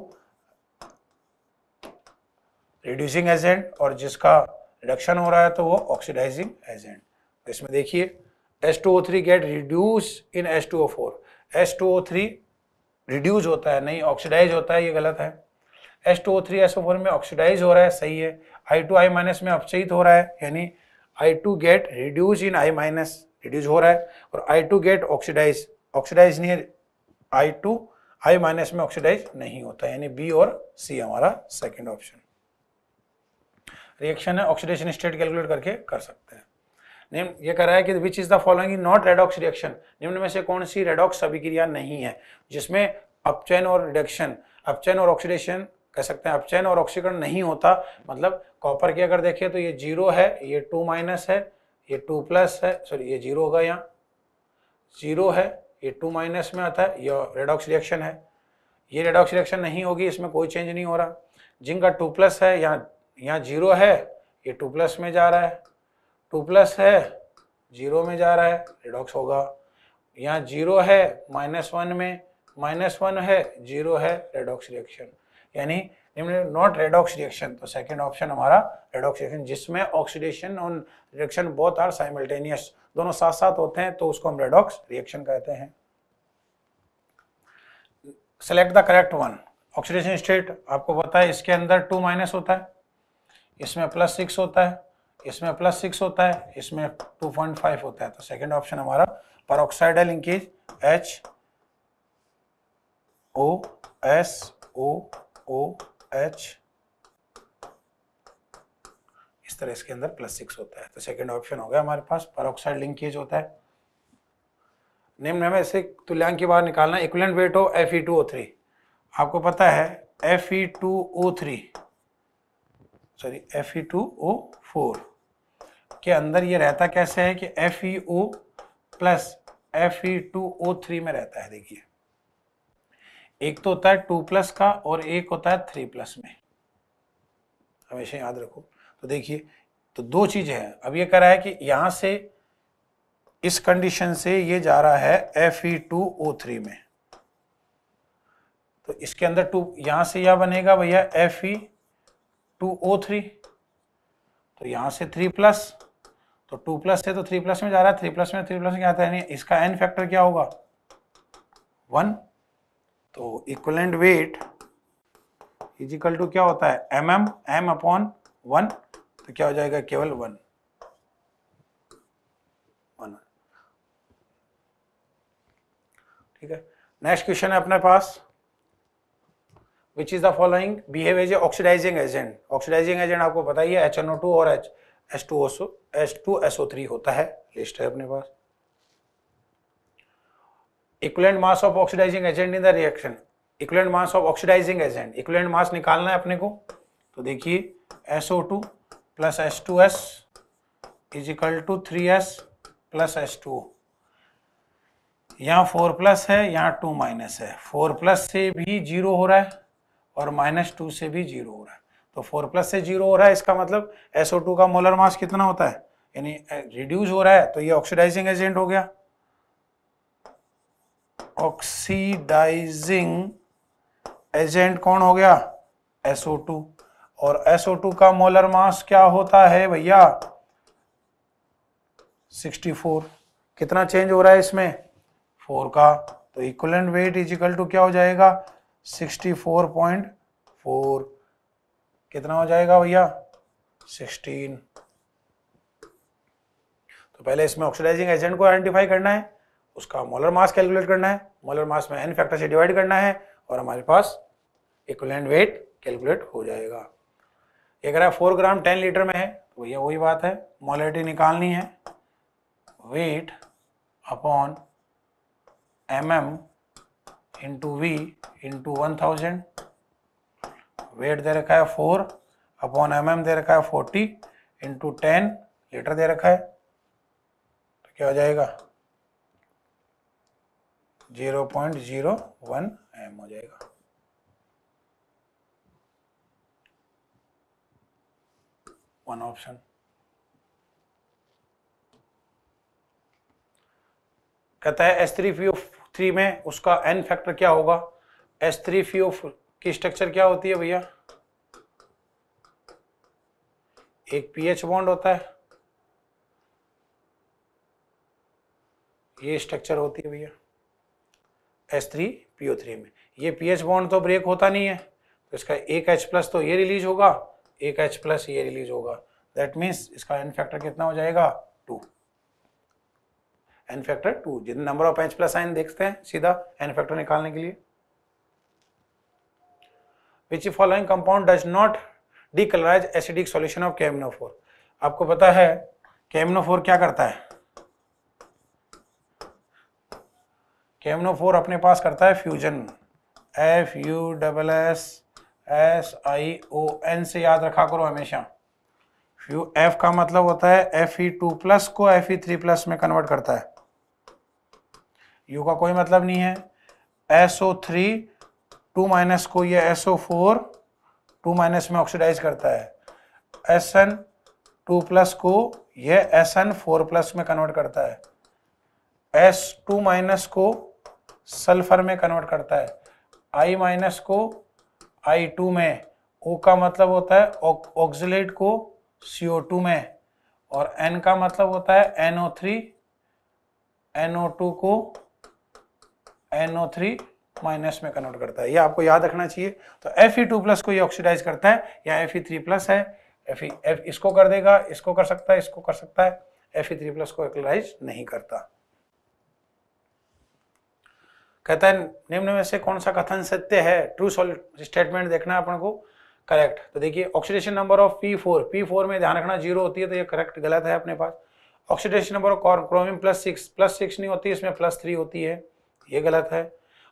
रिड्यूसिंग एजेंट और जिसका रिडक्शन हो रहा है तो वो ऑक्सीडाइजिंग एजेंट तो इसमें देखिए S S two two O three get in O four S two O three reduce होता है नहीं ऑक्सीडाइज होता है ये गलत है S two O three S O four में ऑक्सीडाइज हो रहा है सही है आई टू आई माइनस में अपचयित हो रहा है यानी I two get reduce in I minus reduce हो रहा है और I two get oxidize oxidize नहीं है आई टू आई माइनस में ऑक्सीडाइज नहीं होता है यानी बी और सी हमारा सेकेंड ऑप्शन रिएक्शन है ऑक्सीडेशन स्टेट कैलकुलेट करके कर सकते हैं निम्न ये कह रहा है कि which is the following not redox reaction निम्न में से कौन सी रेडॉक्स अभिक्रिया नहीं है जिसमें अपचैन और रिडक्शन अपचैन और ऑक्सीडेशन कह सकते हैं अपचैन और ऑक्सीकरण नहीं होता मतलब कॉपर की अगर देखिए तो ये जीरो है ये टू माइनस है ये टू प्लस है सॉरी ये जीरो होगा यहाँ जीरो है ये टू माइनस में आता है ये रेडॉक्स रिएक्शन है ये रेडॉक्स रिएक्शन नहीं होगी इसमें कोई चेंज नहीं हो रहा जिंक का टू प्लस है यहाँ यहाँ जीरो है ये टू प्लस में जा रहा है टू प्लस है जीरो में जा रहा है रिडॉक्स होगा यहाँ जीरो है माइनस वन में माइनस वन है जीरो है रेडॉक्स रिएक्शन यानी नॉट रेडॉक्स रिएक्शन तो सेकंड ऑप्शन हमारा रेडॉक्स रिएक्शन जिसमें ऑक्सीडेशन और रिएक्शन बहुत आर साइमल्टेनियस दोनों साथ साथ होते हैं तो उसको हम रेडॉक्स रिएक्शन कहते हैं select the correct one oxidation state आपको पता है इसके अंदर टू माइनस होता है इसमें प्लस सिक्स होता है इसमें प्लस सिक्स होता है इसमें टू पॉइंट फाइव होता है तो सेकेंड ऑप्शन हमारा है linkage H O S O O H इस तरह इसके अंदर प्लस सिक्स होता है तो सेकेंड ऑप्शन हो गया हमारे पास परऑक्साइड लिंकेज होता है निम्न में से तुल्यांक की बाहर निकालना इक्वलेंट वेट हो F E two O three आपको पता है F E two O three sorry F E two O four के अंदर ये रहता कैसे है कि F E O plus F E two O three में रहता है देखिए एक तो होता है टू प्लस का और एक होता है थ्री प्लस में हमेशा याद रखो तो देखिए तो दो चीज़ें हैं अब ये करा है कि यहां से इस कंडीशन से ये जा रहा है F E two O three में तो इसके अंदर टू यहां से यह बनेगा भैया F E two O three तो यहां से थ्री प्लस तो टू प्लस से तो थ्री प्लस में जा रहा है थ्री प्लस में थ्री प्लस में क्या आता है नहीं इसका एन फैक्टर क्या होगा वन तो इक्वलेंट वेट इजिकल टू क्या होता है M M M upon one तो क्या हो जाएगा केवल वन वन ठीक है नेक्स्ट क्वेश्चन है अपने पास which is the following behave as a oxidising agent oxidizing agent आपको पता ही है एच एन ओ टू और एच एस टू ओसो S two S O three होता है लिस्ट है अपने पास equivalent mass of oxidizing agent in the reaction equivalent mass of oxidizing agent equivalent mass निकालना है अपने को तो देखिए S O two plus S two S is equal to three S plus S two यहाँ फोर प्लस है यहाँ two minus है फोर प्लस से भी जीरो हो रहा है और माइनस टू से भी जीरो हो रहा है तो फोर प्लस से जीरो हो रहा है इसका मतलब SO2 का मोलर मास कितना होता है यानी रिड्यूस हो रहा है तो ये ऑक्सीडाइजिंग एजेंट हो गया ऑक्सीडाइजिंग एजेंट कौन हो गया SO2 और SO2 का मोलर मास क्या होता है भैया 64 कितना चेंज हो रहा है इसमें 4 का तो इक्वलेंट वेट इजिकल टू क्या हो जाएगा 64.4 कितना हो जाएगा भैया सिक्सटीन तो पहले इसमें ऑक्सीडाइजिंग एजेंट को आइडेंटिफाई करना है उसका मोलर मास कैलकुलेट करना है मोलर मास में एन फैक्टर से डिवाइड करना है और हमारे पास इक्वलेंट वेट कैलकुलेट हो जाएगा ये कह रहा है फोर ग्राम टेन लीटर में है तो भैया वही बात है मोलरिटी निकालनी है weight upon M M into V into one thousand weight दे रखा है फोर अपॉन एम mm दे रखा है फोर्टी इंटू टेन लीटर दे रखा है तो क्या हो जाएगा zero point zero one M हो जाएगा वन ऑप्शन कहता है एस थ्री फी थ्री में उसका एन फैक्टर क्या होगा एस थ्री फी ऑफ की स्ट्रक्चर क्या होती है भैया एक पीएच बॉन्ड होता है ये स्ट्रक्चर होती है भैया एस थ्री पीओ थ्री में ये पीएच बॉन्ड तो ब्रेक होता नहीं है तो इसका एक एच प्लस तो ये रिलीज होगा एक एच प्लस ये रिलीज होगा दैट मीन्स इसका एन फैक्टर कितना हो जाएगा टू एन फैक्टर टू जितने number of H plus ion देखते हैं सीधा एन फैक्टर निकालने के लिए which following compound does not decolorize acidic solution of KMNO4 आपको पता है KMNO4 क्या करता है KMNO4 अपने पास करता है fusion F U double S S I O N से याद रखा करो हमेशा फ्यू एफ का मतलब होता है एफ ई टू प्लस को एफ ई थ्री प्लस में कन्वर्ट करता है यू का कोई मतलब नहीं है S O three two minus को ये S O four two minus में ऑक्सीडाइज करता है एस एन टू प्लस को ये एस एन फोर प्लस में कन्वर्ट करता है एस टू माइनस को सल्फर में कन्वर्ट करता है आई माइनस को आई टू में ओ का मतलब होता है ऑक्जिलेट को सी ओ टू में और एन का मतलब होता है N O three N O two को एन ओ थ्री माइनस में कन्वर्ट करता है ये आपको याद रखना चाहिए तो एफ ई टू प्लस को ये ऑक्सीडाइज करता है या एफ ई थ्री प्लस है एफ ई एफ इसको कर देगा इसको कर सकता है इसको कर सकता है एफ ई थ्री प्लस को एक्लाइज नहीं करता कहता है निम्न में से कौन सा कथन सत्य है ट्रू स्टेटमेंट देखना है अपन को करेक्ट तो देखिए oxidation number of P four P four में ध्यान रखना जीरो होती है तो ये करेक्ट गलत है अपने पास oxidation number of chromium plus six plus six नहीं होती इसमें प्लस थ्री होती है ये गलत है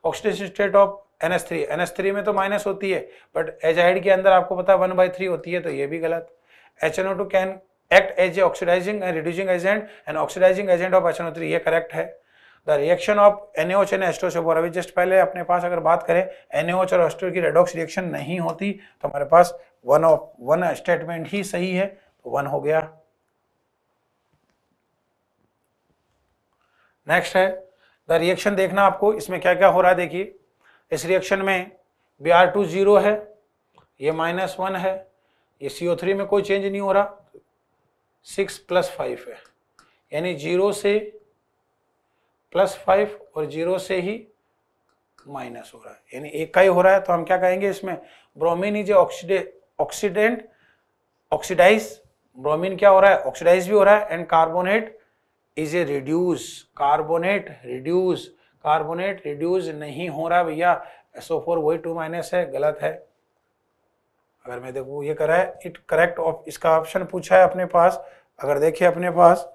oxidation state of N S three N S three में तो माइनस होती है बट एजाइड के अंदर आपको पता है वन बाई थ्री होती है तो ये भी गलत H N O two can act as a oxidizing and reducing agent and oxidizing agent of H N O three ये करेक्ट है the reaction of N H and एस्टो से अभी जस्ट पहले अपने पास अगर बात करें एन एच और एस्ट्रो की रेडॉक्स रिएक्शन नहीं होती तो हमारे पास वन ऑफ वन स्टेटमेंट ही सही है तो वन हो गया नेक्स्ट है द रिएक्शन देखना आपको इसमें क्या क्या हो रहा है देखिए इस रिएक्शन में बी आर टू जीरो है ये माइनस वन है ये सी ओ थ्री में कोई चेंज नहीं हो रहा सिक्स प्लस फाइव है यानी जीरो से प्लस फाइव और जीरो से ही माइनस हो रहा है यानी एक का ही हो रहा है तो हम क्या कहेंगे इसमें bromine is oxide oxidant oxidize bromine क्या हो रहा है ऑक्सीडाइज भी हो रहा है and carbonate is a reduce carbonate reduce carbonate reduce नहीं हो रहा भैया एसओ फोर वही टू माइनस है गलत है अगर मैं देखू ये करा है इट करेक्ट ऑफ इसका ऑप्शन पूछा है अपने पास अगर देखिए अपने पास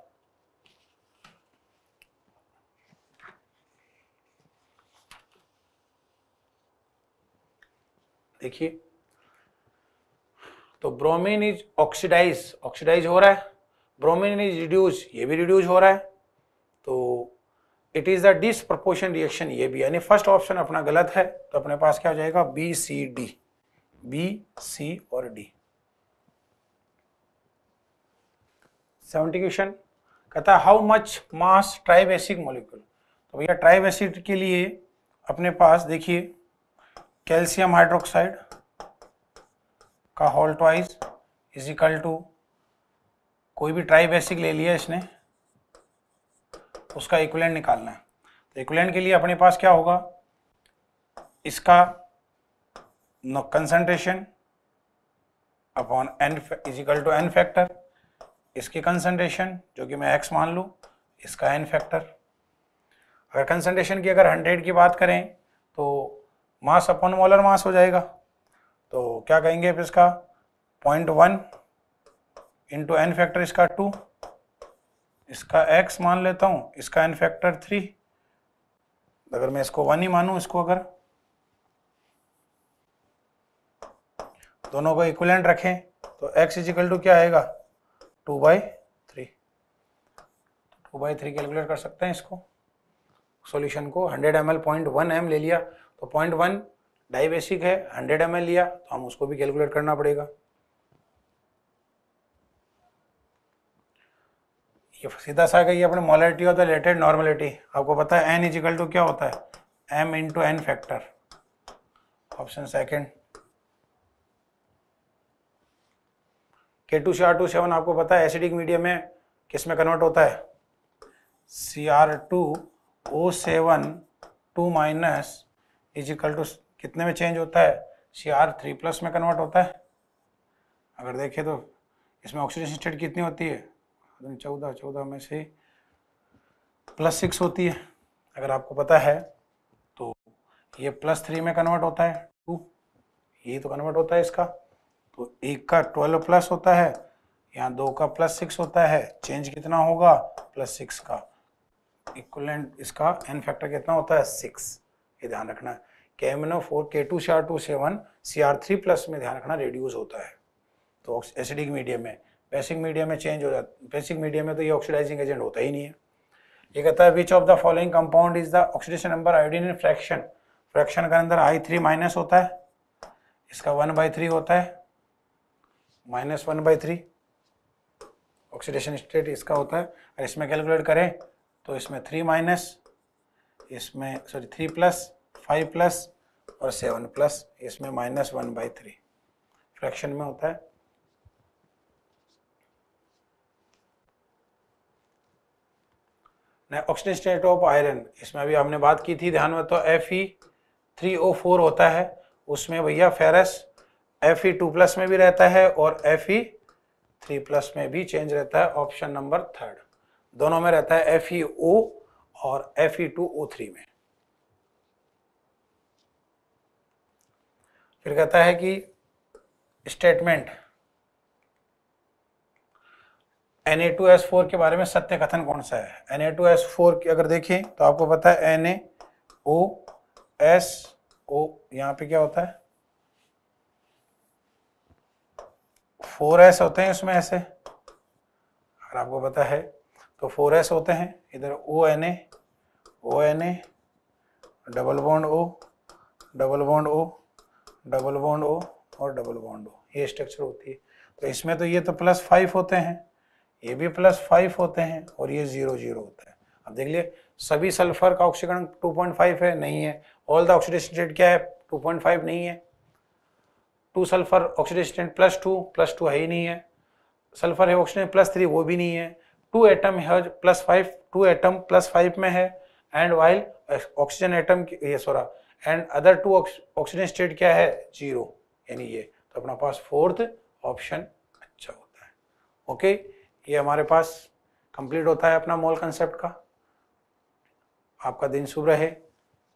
देखिए तो ब्रोमीन इज ऑक्सीडाइज ऑक्सीडाइज हो रहा है ब्रोमिन इज रिड्यूज ये भी रिड्यूज हो रहा है तो it is the disproportion reaction ये भी यानी फर्स्ट ऑप्शन अपना गलत है तो अपने पास क्या हो जाएगा B C D B C और डी सेवेंटी क्वेश्चन कहता है how much mass tribasic molecule तो भैया ट्राइब एसिड के लिए अपने पास देखिए कैल्शियम हाइड्रोक्साइड का whole twice is equal to कोई भी ट्राई बेसिक ले लिया इसने उसका इक्वलेंट निकालना है तो इक्वलेंट के लिए अपने पास क्या होगा इसका concentration upon N is equal to N factor इसकी कंसनट्रेशन जो कि मैं एक्स मान लूँ इसका एन फैक्टर अगर कंसनट्रेशन की अगर हंड्रेड की बात करें तो मास अपॉन मोलर मास हो जाएगा तो क्या कहेंगे फिर इसका point one into N factor इसका टू इसका एक्स मान लेता हूँ इसका एन फैक्टर थ्री अगर मैं इसको वन ही मानूँ इसको अगर दोनों को इक्वलेंट रखें तो एक्स इजिकल टू क्या आएगा two by three two by three calculate कर सकते हैं इसको सॉल्यूशन को 100 M L point one M ले लिया तो पॉइंट वन डाई बेसिक है 100 एम लिया तो हम उसको भी कैलकुलेट करना पड़ेगा ये सीधा सा गई अपने molarity of the related normality आपको पता है एन इजिकल टू क्या होता है M in to N factor option second के two C R two seven आपको पता है एसिडिक मीडियम में किस में कन्वर्ट होता है C R two O seven two minus equal to कितने में चेंज होता है सी आर थ्री प्लस में कन्वर्ट होता है अगर देखें तो इसमें ऑक्सीजन स्टेट कितनी होती है चौदह चौदह में से प्लस सिक्स होती है अगर आपको पता है तो ये प्लस थ्री में कन्वर्ट होता है टू ये तो कन्वर्ट होता है इसका तो एक का ट्वेल्व प्लस होता है यहाँ दो का प्लस सिक्स होता है चेंज कितना होगा प्लस सिक्स का इक्वलेंट इसका एन फैक्टर कितना होता है सिक्स ये ध्यान रखना है कैमिनो फोर के two C R two seven C R three plus में ध्यान रखना रेड्यूज होता है तो एसिडिक मीडियम में बेसिक मीडिया में चेंज हो जाता बेसिक मीडिया में तो ये ऑक्सीडाइजिंग एजेंट होता ही नहीं है ये कहता है which of the following compound is the oxidation number iodine in fraction fraction के अंदर आई थ्री माइनस होता है इसका वन बाई थ्री होता है minus one by three oxidation state इसका होता है और इसमें कैलकुलेट करें तो इसमें थ्री माइनस इसमें sorry three plus five plus और सेवन प्लस इसमें minus one by three fraction में होता है ऑक्सीजन स्टेट ऑफ आयरन इसमें अभी हमने बात की थी ध्यान में तो F E three O four होता है उसमें भैया ferrous F E two plus में भी रहता है और एफ ई थ्री प्लस में भी चेंज रहता है ऑप्शन नंबर थर्ड दोनों में रहता है एफ ई ओ और F E two O three में फिर कहता है कि statement N A two S four के बारे में सत्य कथन कौन सा है N A two S four की अगर देखें तो आपको पता है एन ए ओ एस ओ यहाँ पे क्या होता है फोर एस होते हैं उसमें ऐसे अगर आपको पता है तो फोर एस होते हैं इधर O N A O N A double bond O double bond O double bond O और डबल बॉन्ड ओ ये स्ट्रक्चर होती है तो इसमें तो ये तो प्लस फाइव होते हैं ये भी प्लस फाइव होते हैं और ये जीरो जीरो होता है अब देख लिए सभी सल्फर का ऑक्सीकरण 2.5 है नहीं है ऑल द ऑक्सीडेशन रेट क्या है 2.5 नहीं है two sulphur oxidation rate plus two plus two है ही नहीं है सल्फर है ऑक्सीडेशन प्लस थ्री वो भी नहीं है टू एटम है plus five two atom plus five में है एंड वाइल ऑक्सीजन एटम ये सोरा and other two oxygen state क्या है जीरो यानी ये तो अपना पास फोर्थ ऑप्शन अच्छा होता है ओके okay? ये हमारे पास कंप्लीट होता है अपना मॉल कंसेप्ट का आपका दिन शुभ रहे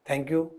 थैंक यू